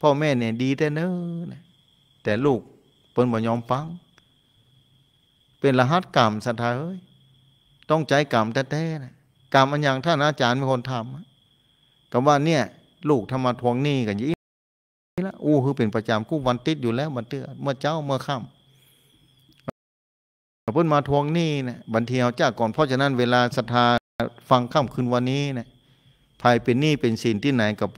พ่อแม่เนี่ยดีแต่เนอะแต่ลูกเปิ้นบ่ยอมฟัง เป็นรหัสกรรมสัทธาเอ้ยต้องใจกรรมแท้ๆนะกรรมอันอย่างท่านอาจารย์เป็นคนทำกับว่าเนี่ย ลูกทำมาทวงหนี้กันยี่แล้วอู้คือเป็นประจำกู้วันติดอยู่แล้วมันเตือเมื่อเจ้าเมื่อค่ำเพิ่นมาทวงหนี้นะบันเทียวจ้าก่อนเพราะฉะนั้นเวลาศรัทธาฟังค่ำคืนวันนี้นะภายเป็นหนี้เป็นสินที่ไหนกับ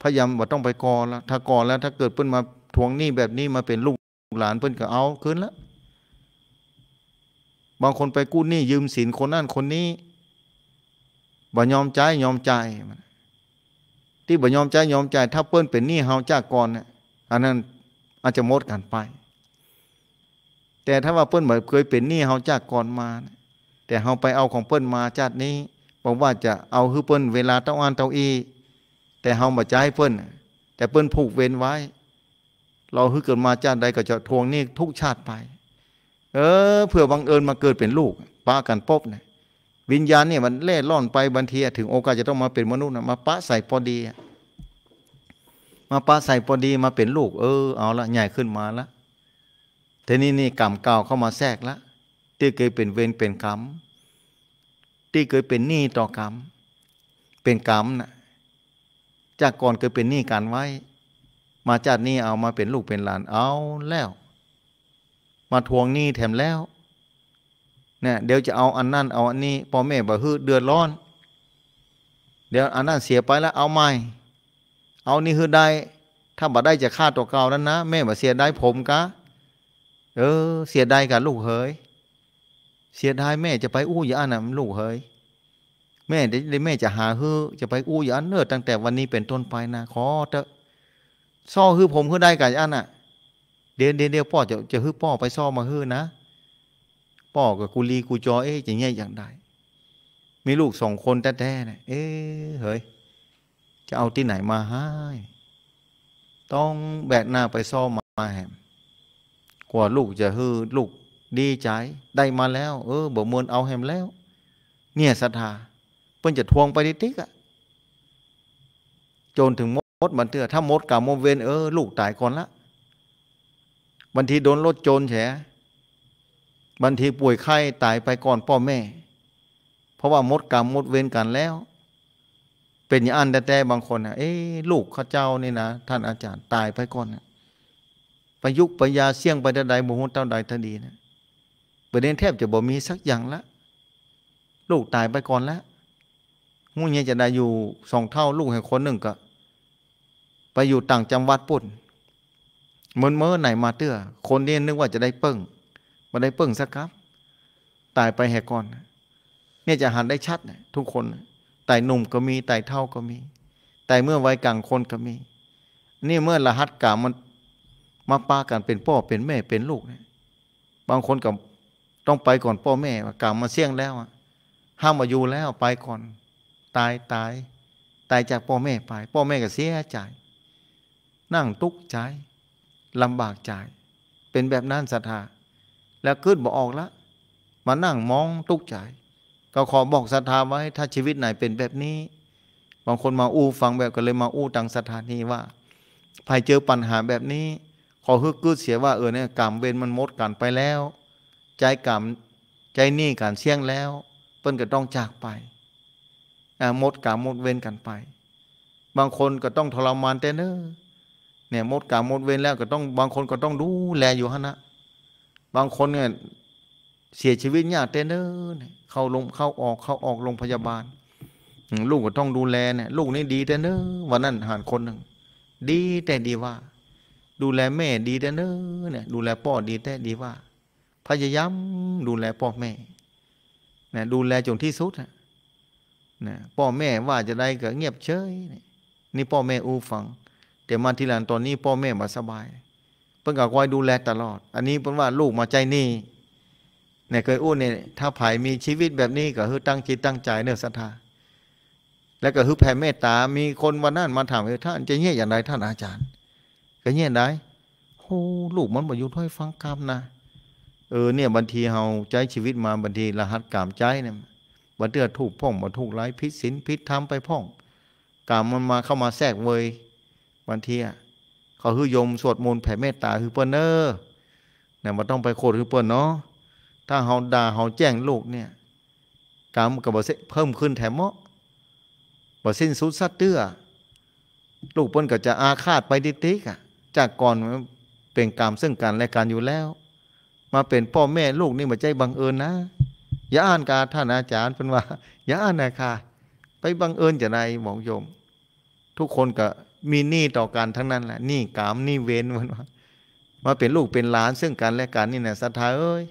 พยายามว่าต้องไปกอแล้ว ถ้ากอแล้ว ถ้าเกิดเพิ่นมาทวงหนี้แบบนี้มาเป็นลูกหลานเพิ่นก็เอาคืนแล้วบางคนไปกู้หนี้ยืมสินคนนั่นคนนี้บ่ยอมใจยอมใจที่บ่ยอมใจยอมใจถ้าเพิ่นเป็นหนี้เฮาจ้าก่อนเนี่ยอันนั้นอาจจะหมดกันไป แต่ถ้าว่าเพิ่นเอนเคยเป็นหนี้เฮาจ้าก่อนมาแต่เฮาไปเอาของเพิ่นมาจาดนี้บอกว่าจะเอาฮือเพิ่นเวลาเต้าอันเต้าอีแต่เฮาบ่จ่ายเพิ่นแต่เพิ่นผูกเวรไว้ เราฮือเกิดมาชาติใดก็จะทวงหนี้ทุกชาติไป เออเพื่อบังเอิญมาเกิดเป็นลูก ป้ากันปบเนี่ยวิญญาณเนี่ยมันเล่ล่อนไปบางทีถึงโอกาสจะต้องมาเป็นมนุษย์มาปะใส่พอดีมาปะใส่พอดีมาเป็นลูก เออ เอาละใหญ่ขึ้นมาละทีนี้นี่กรรมเก่าเข้ามาแทรกละ ที่เคยเป็นเวรเป็นกรรมที่เคยเป็นหนี้ต่อกรรมเป็นกรรมนะจากก่อนเคยเป็นหนี้กันไว้ มาจากนี้เอามาเป็นลูกเป็นหลานเอาแล้ว มาทวงหนี้แถมแล้วเนี่ยเดี๋ยวจะเอาอันนั่นเอาอันนี้พ่อแม่บ่ฮือเดือดร้อน เดี๋ยวอันนั่นเสียไปแล้ว เอาใหม่ เอานี่ฮือได้ ถ้าบ่ได้จะฆ่าตัวเก่านั้นนะ แม่บ่เสียได้ผมกะเออ เสียได้กับลูกเฮยเสียดายแม่จะไปอู้อย่านะลูกเฮยแม่เดี๋ยวแม่จะหาฮือจะไปอู้อย่าเนินตั้งแต่วันนี้เป็นต้นไปนะขอเถอะซ่อฮือผมฮือได้กับอานน่ะ เดี๋ยวเดี๋ยวพ่อจะจะฮือพ่อไปซ่อมาฮือนะป่อกับกุลีกูจอเอ๊ะอย่างเงี้ยอย่างใดมีลูกสองคนแท้ๆเนี่ยเอ๊ะเฮ้ยจะเอาที่ไหนมาให้ ต้องแบกหน้าไปซ่อมมาแหมกว่าลูกจะฮือลูกดีใจ ได้มาแล้ว เออ บ่มวนเอาแหมแล้ว เนี่ยศรัทธา เพิ่นจะทวงไปติกอะ จนถึงมด มันเทือถ้ามดกับมเวนเออลูกตายก่อนละบางทีโดนรถโจรแฉบางทีป่วยไข้ตายไปก่อนพ่อแม่ เพราะว่ามดกรรมมดเวรกันแล้ว เป็นอย่างอันแต่แต่บางคนนะเอ๊ลูกข้าเจ้านี่นะ ท่านอาจารย์ตายไปก่อนนะประยุกต์ปยาเสี่ยงไปใดบุหุเจ้าใดทันดีนะประเด็นแทบจะบ่มีสักอย่างละ ลูกตายไปก่อนแล้วมุ่งเนี่ยจะได้อยู่สองเท่า ลูกแห่งคนหนึ่งก็ ไปอยู่ต่างจังหวัดปุ่นเมือนเมื่อไหนมาเตื้อคนนี้นึกว่าจะได้เปิ้งมาได้เปิ่งสักครับ ตายไปแหกก่อนเนี่ยจะหันได้ชัดทุกคนตายหนุ่มก็มีตายเท่าก็มีตายเมื่อวัยกลางคนก็มี นี่เมื่อรหัสกามมันมาปากันเป็นพ่อเป็นแม่เป็นลูกนบางคนกับต้องไปก่อนพ่อแม่กลรมมาเสี่ยงแล้วห้ามมาอยู่แล้วไปก่อน ตายตาย ตายจากพ่อแม่ไป พ่อแม่ก็เสียใจนั่งทุกข์ใจลำบากใจเป็นแบบนั้นศรัทธาแล้วขึ้นบ่ออกละมานั่งมองตุกใจก็ขอบอกศรัทธาไว้ถ้าชีวิตไหนเป็นแบบนี้ บางคนมาอู้ฟังแบบก็เลยมาอู้ตังสถานีว่าภายเจอปัญหาแบบนี้ ขอฮึกกึดเสียว่าเออเนี่ยกรรมเวรมันมดกันไปแล้ว ใจกรรมใจนี่การเสี่ยงแล้วเปิ้นก็ต้องจากไปมดกรรมมดเวรกันไป บางคนก็ต้องทรมานแต่เนอเนี่ยมดกรรมมดเวรแล้ว ก็ต้องบางคนก็ต้องดูแลอยู่ฮะนะบางคนเนี่ยเสียชีวิตอย่าเต้นเนอเข้าลงเข้าออกเข้าออกโรงพยาบาลลูกก็ต้องดูแลเนี่ย ลูกนี่ดีแต่เนอวันนั้นหานคนหนึ่งดีแต่ดีว่า ดูแลแม่ดีแต่เนอเนี่ยดูแลพ่อดีแต่ดีว่าพยายามดูแลพ่อแม่นะดูแลจนที่สุดนะพ่อแม่ว่าจะได้ก็เงียบเฉยนี่พ่อแม่อู้ฟัง แต่มาทีหลังตอนนี้พ่อแม่มาสบายพิ่งก็คอยดูแลตลอด อันนี้เพิ่งว่า ลูกมาใจนี่เนี่ยเคยอ้วนเนี่ยถ้าไผ่มีชีวิตแบบนี้ก็คือตั้งจิต ตั้งใจเนื้อศรัทธา แล้วก็คือแผ่เมตตา มีคนวันนั้นมาถามว่าท่านจะเงี่ยอย่างไรท่านอาจารย์ ก็เงี่ยได้โอ้ลูกมันมาอยู่ถ้อยฟังกรรมนะ เออเนี่ยบางทีเราใจชีวิตมาบางทีรหัสกรรมใจเนี่ยบันเตือถูกพ่องบันทูกไร้พิษสินพิษธรรมไปพ่องกรรมมันมาเข้ามาแทรกเวยบางทีอะก็คือยมสวดมนต์แผ่เมตตาคือเปิ้นเนอร์เนี่ยมันต้องไปโคตรคือเปิ้นเนาะถ้าเฮาด่าเฮาแจ้งลูกเนี่ยกรรมกับ่เพิ่มขึ้นแถมเมาะบอสิ้นสุดสัตเตื้อลูกเปิ้นก็จะอาฆาตไปติกอะจากก่อนเป็นกรรมซึ่งกันและกันอยู่แล้ว มาเป็นพ่อแม่ลูกนี่มาใจบังเอิญนะอย่าอ่านการท่านอาจารย์เป็นว่าอย่าอ่านนะค่ะ ไปบังเอิญจะไหนหมองโยม ทุกคนก็มีหนี้ต่อกันทั้งนั้นแหละหนี้กามหนี้เว้นมันมาเป็นลูกเป็นหลาน ซึ่งกันและกันนี่นะศรัทธาเอ้ย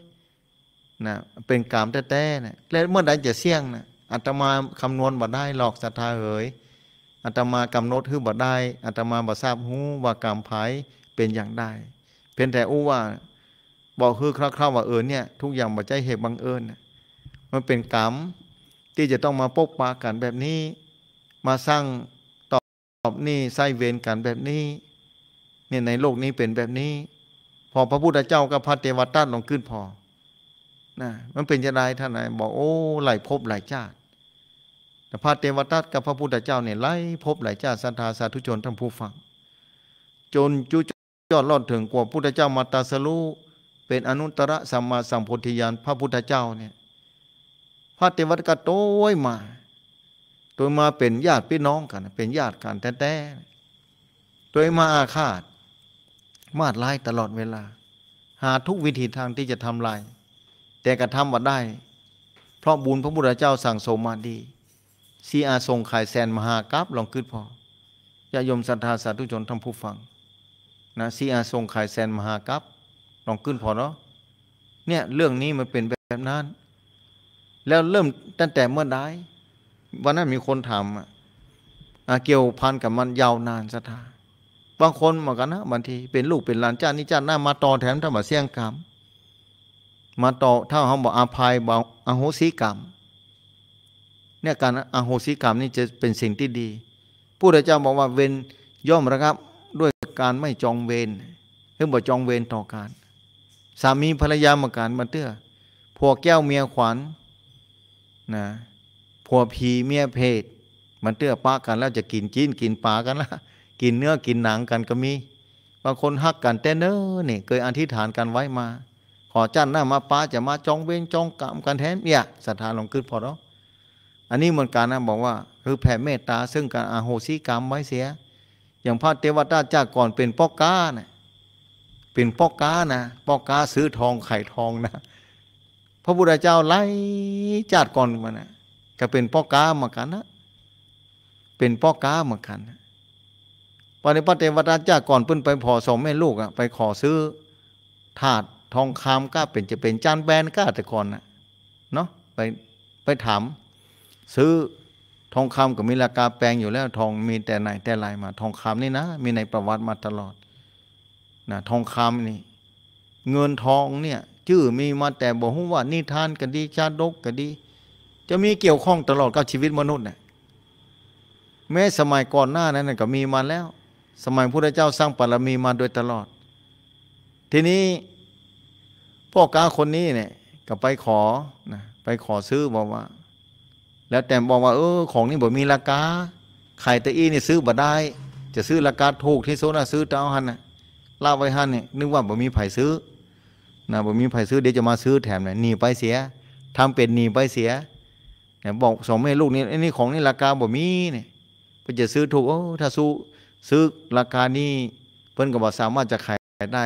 นะเป็นกามแท้ๆนะแล้วเมื่อใดจะเสี่ยงนะอัตมาคำนวณบ่ได้หลอกศรัทธาเอ้ยอัตมากำหนดหื้อบ่ได้อัตมาบ่ทราบหู้ว่ากรรมภผยเป็นอย่างใดเพียงแต่อู้ว่าบอกคือคร่าวๆว่าเออเนี่ยทุกอย่างบ่ใจเหตุบังเอิญมันเป็นกรรมที่จะต้องมาปบปงกันแบบนี้มาสร้างนี่ไส้เวรกันแบบนี้เนี่ยในโลกนี้เป็นแบบนี้ พอพระพุทธเจ้ากับพระเทวทัตลงขึ้นพอนะมันเป็นจะได้ท่านไหนบอกโอ้ไหลพบหลายชาติแต่พระเทวทัตกับพระพุทธเจ้าเนี่ยไหลพบหลายชาติสัทธาสาธุชนท่านผู้ฟัง จนจุจอดรอดถึงกว่าพุทธเจ้ามาตาสลูเป็นอนุตตรสัมมาสัมโพธิญาณพระพุทธเจ้าเนี่ยพระเทวทัตก็โต้ยมาตัวมาเป็นญาติพี่น้องกัน เป็นญาติกันแท้ๆตัวมาอาฆาต มาดไล่ตลอดเวลา หาทุกวิธีทางที่จะทำลายแต่กระทำมาได้ เพราะบุญพระบุทธเจ้าสั่งสมมาดีซีอาทรงขายแสนมหากราบลองคืดพอญาโยมศรัทธาสาธุชนทำผู้ฟังนะซีอาทรงขายแสนมหากราบลองขึ้นพอเนาะ เนี่ยเรื่องนี้มันเป็นแบบนั้น แล้วเริ่มตั้งแต่เมื่อใดวันนั้นมีคนถามเกี่ยวพันกับมันยาวนานสัถาบางคนเหมือนกันนะ บางทีเป็นลูกเป็นหลานจ้านี่จ้าหน้ามาต่อแถมทำมาเสี่ยงกรรมมาต่อถ้าเขาบอกอาภัยบอกอโหสิกรรม เนี่ยการอโหสิกรรมนี่จะเป็นสิ่งที่ดีผู้ใดเจ้าบอกว่าเวนย่อมระครับ ด้วยการไม่จองเวนเรื่องบอกจองเวนต่อการสามีภรรยาเหมือนกันมาเตื้อผัวแก้วเมียขวันนะพวผีเมียเพศมันเตื้อปากันแล้วจะกินจีนกินปลากันละกินเนื้อกินหนังกันก็มีบางคนฮักกันแต่เน้อเนี่ยเคยอธิษฐานกันไว้มา ขอจ้านหน้ามาป้าจะมาจองเวงจองกรรมกันแทนเนี่ยศรัทธาลงขึ้นพอเนาะอันนี้เหมือนกันนะบอกว่าหรือแผ่เมตตาซึ่งการอาโหสิกรรมไว้เสีย อย่างพระเทวดาจ้าก่อนเป็นปอก้านะเป็นปอก้านะปอก้าซื้อทองไข่ทองนะพระบุทธเจ้าไล่จัดก่อนมาน่ะก็เป็นพ่อกาเหมือนกันนะ เป็นพ่อกาเหมือนกันปณิพัตเทวราชจ้าก่อนเพิ่นไปพอสองแม่ลูกอะไปขอซื้อถาดทองคำก้าเป็นจะเป็นจานแบนก้าแต่ก่อนนะเนาะไปไปถามซื้อทองคำก็มีราคาแปลงอยู่แล้ว ทองมีแต่ไหนแต่ไรมาทองคำนี่นะมีในประวัติมาตลอดนะทองคำนี่ เงินทองเนี่ยชื่อมีมาแต่บอกว่านิทานก็ดีชาดกก็ดีจะมีเกี่ยวข้องตลอดกับชีวิตมนุษย์นะแม้สมัยก่อนหน้านั้นก็มีมาแล้ว สมัยพระเจ้าสร้างปรมีมาโดยตลอด ทีนี้พ่อกาคนนี้เนี่ยก็ไปขอนะไปขอซื้อบอกว่า แล้วแต่บอกว่า เออของนี่บอมีราคาไข่ตะอี้นี่ซื้อบ่ได้ จะซื้อราคาถูกที่สุดนะซื้อเจ้าหันนะลาไว้หันเนี่ยนึกว่าบอมีไผ่ซื้อนะบอมีไผ่ซื้อเดี๋ยวจะมาซื้อแถมเนี่ยหนีไปเสีย ทำเป็นหนีไปเสียนี่ยบอกสองแม่ลูกนี่ไอ้นี่ของนี่ราคาบ่มีเนี่ยเพ่จะซื้อถูกโอ้ถ้าซื้อซื้อราคานี้เพิ่นก็บอกสามารถจะขายได้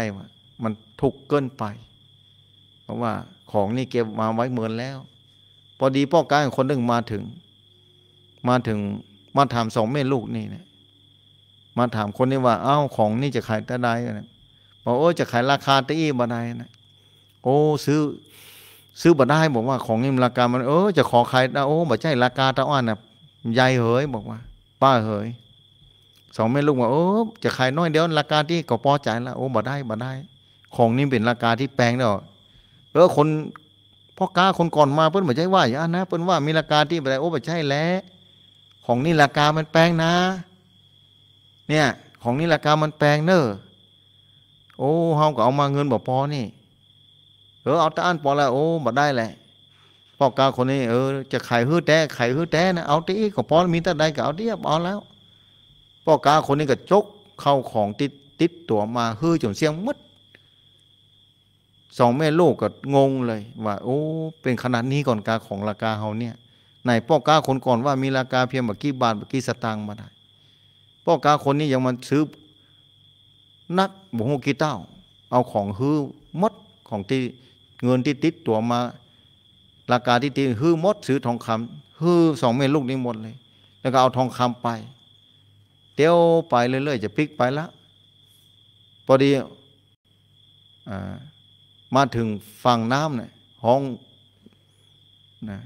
มันถูกเกินไป เพราะว่าของนี่เก็บมาไว้เมือนแล้ว พอดีพ่อการคนหนึ่งมาถึง มาถึงมาถามสองแม่ลูกนี่เนี่ยมาถามคนนี้ว่าเอ้าของนี่จะขายได้ไหมบอกโอ้ จะขายราคาตีบ่ได้นะโอ้ ซื้อซื้อบาได้ บอกว่า ของนี่ราคามันเออจะขอใครนะโอ้บ่ใช่ราคาตาอ้านนะยายเหยบอกว่า ป้าเหยสองแม่ลูกว่าโอ้จะขายน้อยเดียวราคาที่ก็พอใจแล้วโอ้บ่ได้บ่ได้ ของนี่เป็นราคาที่แพงเนาะเออคนพ่อค้าคนก่อนมาเพิ่นบ่ใช่ว่าอย่างนะเพิ่นว่ามีราคาที่บ่ได้โอ้บ่ใช่แล้ว ของนี่ราคามันแพงนะ เนี่ย ของนี่ราคามันแพงเนอะโอ้เฮาก็เอามาเงินบ่พอนี่เออเอาตะอันปอละโอ้บาได้แหละปอกกาคนนี้ เออจะไข่หื้อแต้ไข่หื้อแต้นะเอาตีก็ปอนมีแต่ได้ก็เอาตีเอาแล้วปอกกาคนนี้ก็จกเข้าของติดติดตัวมาหื้อจนเสียงมัดสองแม่ลูกก็งงเลย ว่าโอ้เป็นขนาดนี้ก่อนกาของราคาเฮาเนี่ยในปอกกาคนก่อนว่ามีราคาเพียงบักกี่บาทบักกี่สตางค์มาได้ปอกกาคนนี้ยังมาซื้อ นักบุหงกีเต้าเอาของหื้อมัดของที่เงินที่ติดตัวมาราคาที่ตีฮื้อมดซื้อทองคำฮื้อสองเม็ดลูกนี้หมดเลย แล้วก็เอาทองคำไป เตี้ยวไปเรื่อยๆจะพลิกไปละพอดีมาถึงฝั่งน้ำเนี่ย ห้องนะ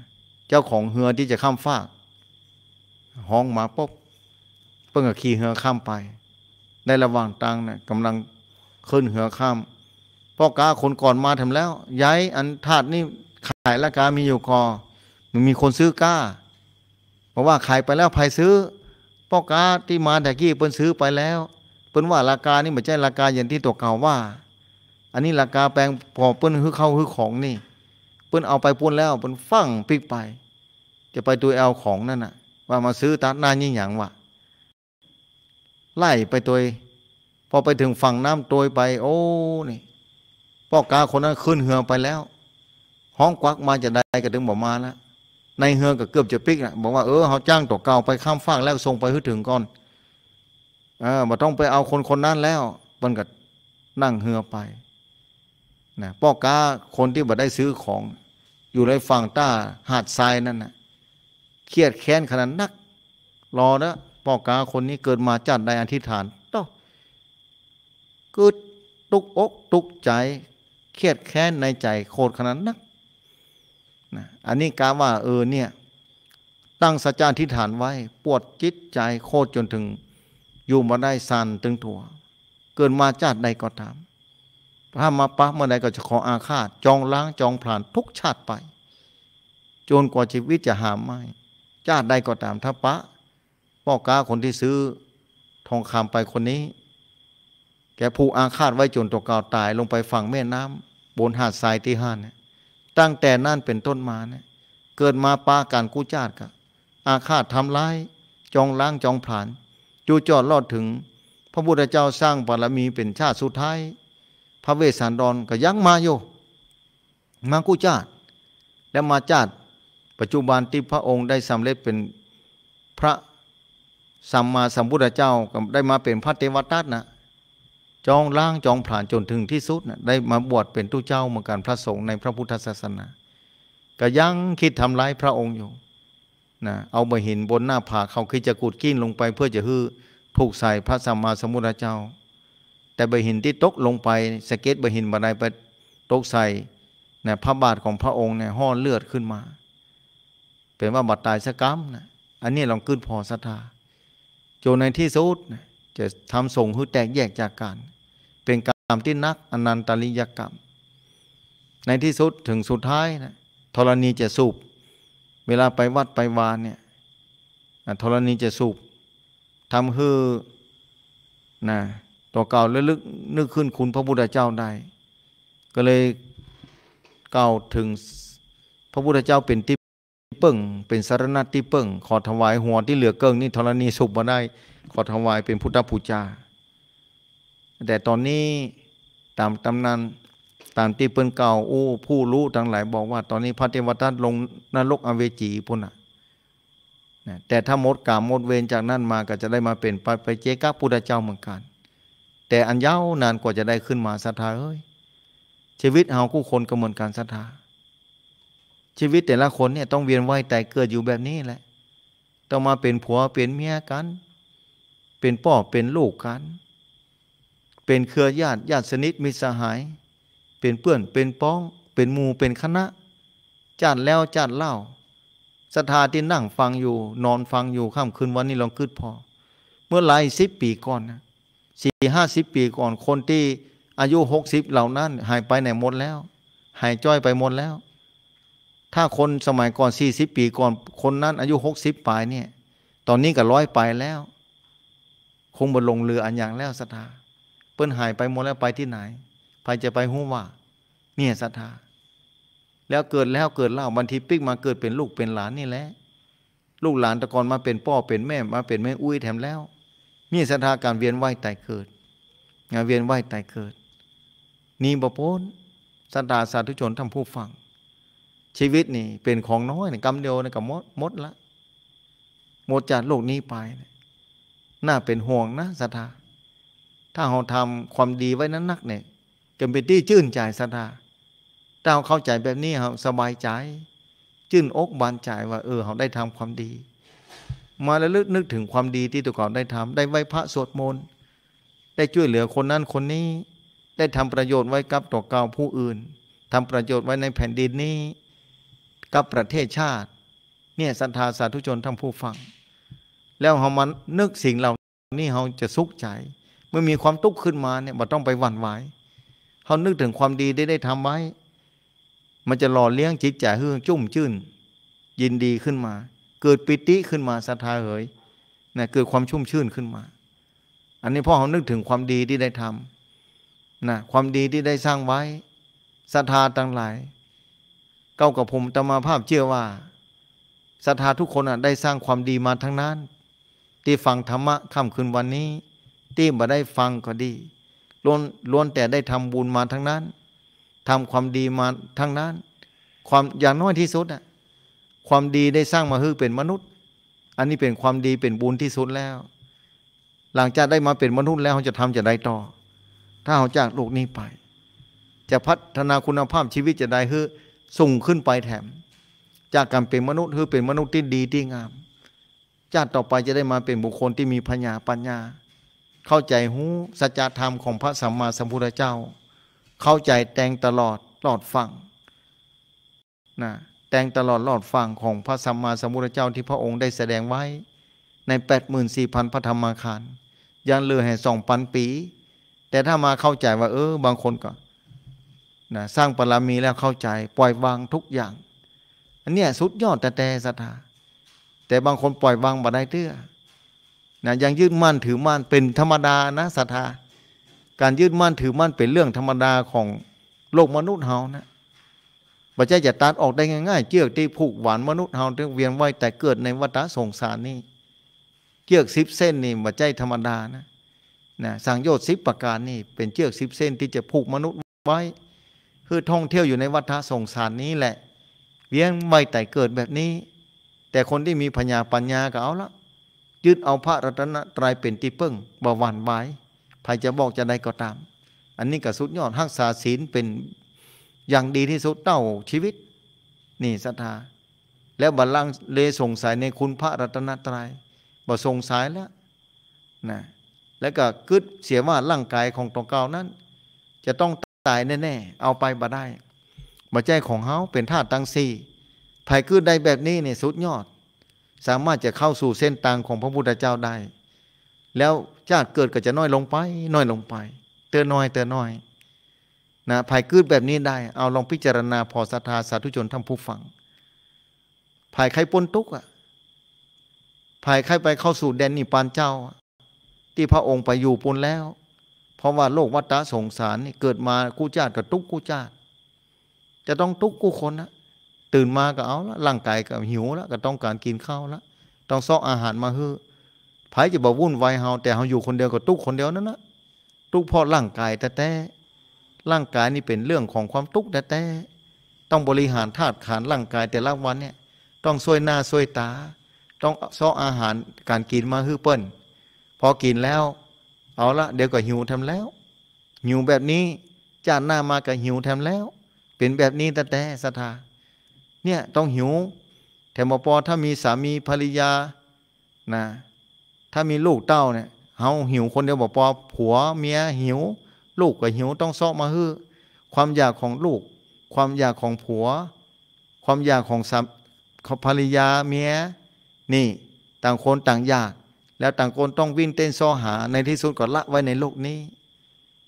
เจ้าของเหือที่จะข้ามฟาก ห้องมาปุ๊บเพิ่งขี่เหือข้ามไป ในระหว่างตังเนี่ยกำลังขึ้นเหือข้ามพ่อกาคนก่อนมาทำแล้วย้ายอันธาตุนี่ขายราคามีอยู่คอมันมีคนซื้อกาเพราะว่าขายไปแล้วใครซื้อพ่อกาที่มาแต่กี้เปิ้นซื้อไปแล้วเปิ้นว่าราคานี่ไม่ใช่ราคาอย่างที่ตัวเก่าว่า อันนี้ราคาแปลงพอเปิ้นคือเข้าคื้อของนี่เปิ้นเอาไปปุ้นแล้วเปิ้นฟั่งปิกไป จะไปตัวเอาของนั่นน่ะ ว่ามาซื้อตาหน้ายิ่งหยางวะไล่ไปตัวพอไปถึงฝั่งน้ำตัวไป โอ้นี่พ่อกาคนนั้นขึ้นเฮือไปแล้ว ห้องควักมาจะได้ก็ถึงบอกมาแล้วในเฮือ ก็เกือบจะปิกนะบอกว่า เออเขาจ้างตัวเก่าไปข้ามฟากแล้วส่งไปให้ถึงก่อนเออมาต้องไปเอาคนคนนั้นแล้วมันก็นั่งเฮือไปนะพ่อกา คนที่บ่ได้ซื้อของ อยู่ในฝั่งต้าหาดทรายนั่นนะเครียดแค้นขนาดนัก รอนะพ่อกาคนนี้เกิดมาจัดใดอธิษฐานต้องกึดตุกอกตุกใจเครียดแค้นในใจโกรธขนาดนักนะ อันนี้กาว่า เออเนี่ย ตั้งสัจจาีิฐานไว้ ปวดจิตใจโคตรจนถึง อยู่มาได้สันตึงถั่วเกินมาจาติใดก็ตามถ้ามาปะเมื่อใดก็จะขออาฆาต จองล้างจองผ่านทุกชาติไป จนกว่าชีวิตจะหามไม่ชาติใดก็ตามถ้าปะพ่อกาคนที่ซื้อ ทองคำไปคนนี้แกผูกอาฆาตไว้จนตัวกาวตายลงไปฝั่งแม่น้ำบนหาดทรายที่ห้าเนี่ยตั้งแต่นั่นเป็นต้นมาเนี่ยเกิดมาปาการกู้ชาติกะอาฆาตทำร้าย จองล้างจองผาน จูจอดลอดถึงพระพุทธเจ้าสร้างบารมีเป็นชาติสุดท้าย พระเวสสันดรก็ยังมาโยมากู้ชาติและมาจาดปัจจุบันที่พระองค์ได้สำเร็จเป็นพระสัมมาสัมพุทธเจ้าก็ได้มาเป็นพระเทวทัตนะจองล่างจองผ่านจนถึงที่สุดนะได้มาบวชเป็นตู้เจ้าเมือนการพระสงฆ์ในพระพุทธศาสนา ก็ยังคิดทำร้ายพระองค์อยู่นะเอาบหินบนหน้าผาเขาคิดจะกูดกิ้นลงไป เพื่อจะฮือถูกใส่พระสัมมาสัมพุทธเจ้า แต่บหินที่ตกลงไป สเก็ตบหินบันไดไปตกใส่นะพระบาทของพระองค์เนี่ยห่อเลือดขึ้นมา เป็นว่าบัดตายสกรรมนะอันนี้ลองขึ้นพอศรัทธาจนในที่สุดจะทำส่งหื้อแตกแยกจากกันเป็นกรรมที่นักอนันตริยกรรม ในที่สุดถึงสุดท้ายนะธรณีจะสูบเวลาไปวัดไปวานเนี่ยธรณีจะสูบทำคือนะตัวเก่าและลึกนึกขึ้นคุณพระพุทธเจ้าได้ ก็เลยเก่าถึงพระพุทธเจ้าเป็นที่ เปิ่งเป็นสารณะที่เปิ่งขอถวายหัว ที่เหลือเกิงนี่ธรณีสุบมาได้ ขอถวายเป็นพุทธภูชาแต่ตอนนี้ตามตำนานตามที่เปิ้นเก่าอู้ผู้รู้ทั้งหลายบอกว่าตอนนี้พระเทวทัตลงนรกอเวจีพุ่นอ่ะ แต่ถ้าหมดกามหมดเวรจากนั้นมาก็จะได้มาเป็นปัจเปเจกพุทธเจ้าเหมือนกัน แต่อันยาวนานกว่าจะได้ขึ้นมาศรัทธาเอ้ยชีวิตเฮาคู่คนก็เหมือนการศรัทธาชีวิตแต่ละคนเนี่ยต้องเวียนว่ายตายเกิดอยู่แบบนี้แหละ ต้องมาเป็นผัวเป็นเมียกัน เป็นพ่อเป็นลูกกันเป็นเครือญาติญาติสนิทมิสหาย เป็นเพื่อนเป็นป้อง เป็นมูเป็นคณะจัดแล้วจัดเล่าศรัทธาที่นั่งฟังอยู่ นอนฟังอยู่ข้ามคืนวันนี้ลองคืดพอ เมื่อหลายสิบปีก่อนนะสี่ห้าสิบปีก่อนคนที่ อายุหกสิบเหล่านั้น หายไปไหนหมดแล้ว หายจ้อยไปหมดแล้ว ถ้าคนสมัยก่อนสี่สิบปีก่อน คนนั้น อายุหกสิบปลายเนี่ย ตอนนี้ก็ร้อยไปแล้ว คงบนลงเรืออันอย่างแล้วศรัทธาเปิ้นหาย ไปหมดแล้วไปที่ไหนไปจะไปหู้ว่า เนี่ยศรัทธา แล้วเกิดแล้วเกิดเล่าบันทีปิ๊กมาเกิดเป็นลูกเป็นหลานนี่แหละ ลูกหลานตะกอนมาเป็นพ่อเป็นแม่มาเป็นแม่อุ้ยแถมแล้วนี่ศรัทธาการเวียนไหวตายเกิดงานเวียนไหวตายเกิด นี่บพนนสัทธาสาธุชนทำาผู้ฟัง ชีวิตนี่เป็นของน้อยกรรมเดียวนกับมดมดละ หมดจากโลกนี้ไปน่าเป็นห่วงนะศรัทธาถ้าเราทำความดีไว้นั้นนักเนี่ยจะเป็นที่ชื่นใจสัธาถ้าเราเข้าใจแบบนี้เราสบายใจชื่นอกบานใจว่า เออเราได้ทำความดี มาแล้วลึกนึกถึงความดีที่ตัวก่อนได้ทำ ได้ไหวพระสวดมนต์ ได้ช่วยเหลือคนนั้นคนนี้ ได้ทำประโยชน์ไว้กับต่อเก่าผู้อื่น ทำประโยชน์ไว้ในแผ่นดินนี้ กับประเทศชาติ เนี่ยสรัทธาสาธุชนทั้งผู้ฟัง แล้วเขามันนึกสิ่งเหล่านี้เขาจะสุขใจมื่อมีความทุกข์ขึ้นมาเนี่ยันต้องไปหวั่นไหวเขานึกถึงความดีได้ได้ทำไว้ มันจะหล่อเลี้ยงจิตใจให้ชุ่มชื่น ยินดีขึ้นมา เกิดปิติขึ้นมา ศรัทธาเหยนะเกิดความชุ่มชื่นขึ้นมา อันนี้พ่อเขานึกถึงความดีที่ได้ทำนะ ความดีที่ได้สร้างไว้ ศรัทธาต่างหลาย เก้ากับผมตมาภาพเชื่อว่า ศรัทธาทุกคนอ่ะได้สร้างความดีมาทั้งนั้น ที่ฟังธรรมะค่ำคืนวันนี้ที่มาได้ฟังก็ดี ล้วนล้วนแต่ได้ทำบุญมาทั้งนั้น ทำความดีมาทั้งนั้น ความอย่างน้อยที่สุดอะความดีได้สร้างมาฮือเป็นมนุษย์ อันนี้เป็นความดีเป็นบุญที่สุดแล้ว หลังจากได้มาเป็นมนุษย์แล้วเขาจะทำจะได้ต่อ ถ้าเขาจากโลกนี้ไป จะพัฒนาคุณภาพชีวิตจะได้ฮือสูงขึ้นไปแถม จากการเป็นมนุษย์ฮือเป็นมนุษย์ที่ดีที่งามชาติต่อไปจะได้มาเป็นบุคคลที่มีพญาปัญญาญาเข้าใจหูสัจธรรมของพระสัมมาสัมพุทธเจ้า เข้าใจแตงตลอดหลอดฟังนะแตงตลอดหลอดฟัง ของพระสัมมาสัมพุทธเจ้าที่พระองค์ได้แสดงไว้ ใน 84,000พระธรรมคานยังเลือแห่สองพันปี แต่ถ้ามาเข้าใจว่า เออบางคนก็นะสร้างปรามีแล้วเข้าใจปล่อยวางทุกอย่างอันเนี้ยสุดยอดแต่แต่ศรัทธาแต่บางคนปล่อยวางบ่ได้เตื้อนะยังยึดมั่นถือมั่นเป็นธรรมดานะศรัทธาการยึดมั่นถือมั่นเป็นเรื่องธรรมดาของโลกมนุษย์เฮานะบัจจัยตัดออกได้ง่ายๆเจือกที่ผูกหวานมนุษย์เฮาที่เวียนว่ายแต่เกิดในวัฏสงสารนี่เจือกสิบเส้นนี่บัจจัยธรรมดานะนะสังโยชน์สิบประการนี่เป็นเชือกสิบเส้นที่จะผูกมนุษย์ไว้คือท่องเที่ยวอยู่ในวัฏสงสารนี้แหละ เวียนว่ายแต่เกิดแบบนี้ แต่คนที่มีพญาปัญญาก็เอาละยึดเอาพระรัตนตรัยเป็นที่พึ่งบวานไว้ใครจะบอกจะใดก็ตาม อันนี้ก็สุดยอดหักษาศีลเป็นอย่างดีที่สุดเต้าชีวิต นี่ศรัทธา แล้วบัลลังเลสงสัยในคุณพระรัตนตรยัยบ่สงสัยแล้วนะแล้วก็กึดเสียว่าร่างกายของตองเก่านั้น จะต้องตายแน่ๆ เอาไปบ่ได้บ่ใจของเฮาเป็นธาตุตั้งสี่ภ่ยกึดได้แบบนี้เนี่ยสุดยอดสามารถจะเข้าสู่เส้นทางของพระพุทธเจ้าได้ แล้วชาติเกิดก็จะน้อยลงไป น้อยลงไป เตือนน้อย เตือนน้อยนะภายคืดแบบนี้ได้ เอาลองพิจารณาพอศรัทธาสาธุชนท่าผู้ฟัง ภายใครปนทุกข์อ่ะ ภายใครไปเข้าสู่แดนนิพพานเจ้า ที่พระองค์ไปอยู่ปนแล้ว เพราะว่าโลกวัฏสงสารนี่เกิดมากู้ชาติกับทุกกู้ชาติ จะต้องทุกกู้คนนะตื่นมาก็เอาละร่างกายก็หิวละก็ต้องการกินข้าวละ ต้องซอกอาหารมาฮื้อไผจะบอกวุ่นวายเฮาแต่เฮาอยู่คนเดียวกับุกคนเดียวนั่นนะตุกเพราะร่างกายแต่แต่ร่างกายนี่เป็นเรื่องของความตุกแต่แต่ต้องบริหารธาตุขันร่างกายแต่ละวันเนี่ย ต้องช่วยหน้าช่วยตา ต้องซอกอาหารการกินมาฮื้อเปิ้น พอกินแล้ว เอาละ เดี๋ยวก็หิวทำแล้วหิวแบบนี้จานหน้ามาก็หิวทำแล้ว เป็นแบบนี้แต่แต่สถาเนี่ยต้องหิว แถมปอถ้ามีสามีภรรยานะ ถ้ามีลูกเต้าเนี่ยเฮาหิวคนเดียวบอกปอผัวเมียหิว ลูกก็หิวต้องซอกมาฮื้อความอยากของลูก ความอยากของผัว ความอยากของสามภรรยาเมียนี่ ต่างคนต่างอยากแล้วต่างคน ต้องวิ่งเต้นซ้อหา ในที่สุดก็ละไว้ในโลกนี้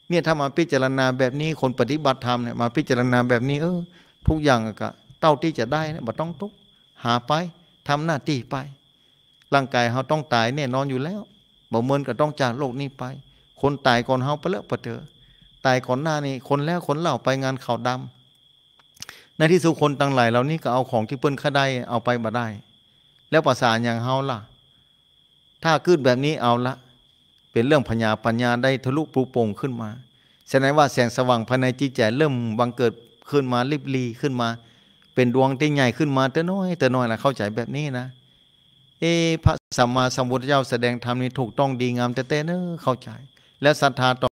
เนี่ยถ้ามาพิจารณาแบบนี้คนปฏิบัติธรรมเนี่ยมาพิจารณาแบบนี้เออทุกอย่างก็เต่าที่จะได้นะบ่ต้องทุก หาไป ทำหน้าที่ไปร่างกายเขาต้องตายแน่นอนอยู่แล้วบ่เมินก็ต้องจากโลกนี้ไป คนตายก่อนเขาไปแล้วปะเถอะตายก่อนหน้านี่คนแล้วคนเล่าไปงานข่าวดำในที่สุดคนต่างหลายเหล่านี้ก็เอาของที่เปิ้นข้าได้เอาไปบ่ได้ แล้วประสานอย่างเฮาล่ะ ถ้าขึ้นแบบนี้เอาละเป็นเรื่องพญาปัญญาได้ทะลุปูโป่งขึ้นมาแสดงว่าแสงสว่างภายในจิตใจเริ่มบังเกิดขึ้นมาริบลีขึ้นมาเป็นดวงที่ใหญ่ขึ้นมาแต่น้อย แต่น้อยนะเข้าใจแบบนี้นะ เอพระสัมมาสัมพุทธเจ้าแสดงธรรมนี้ถูกต้องดีงามแต่เต่เนอเข้าใจ และศรัทธาต่อ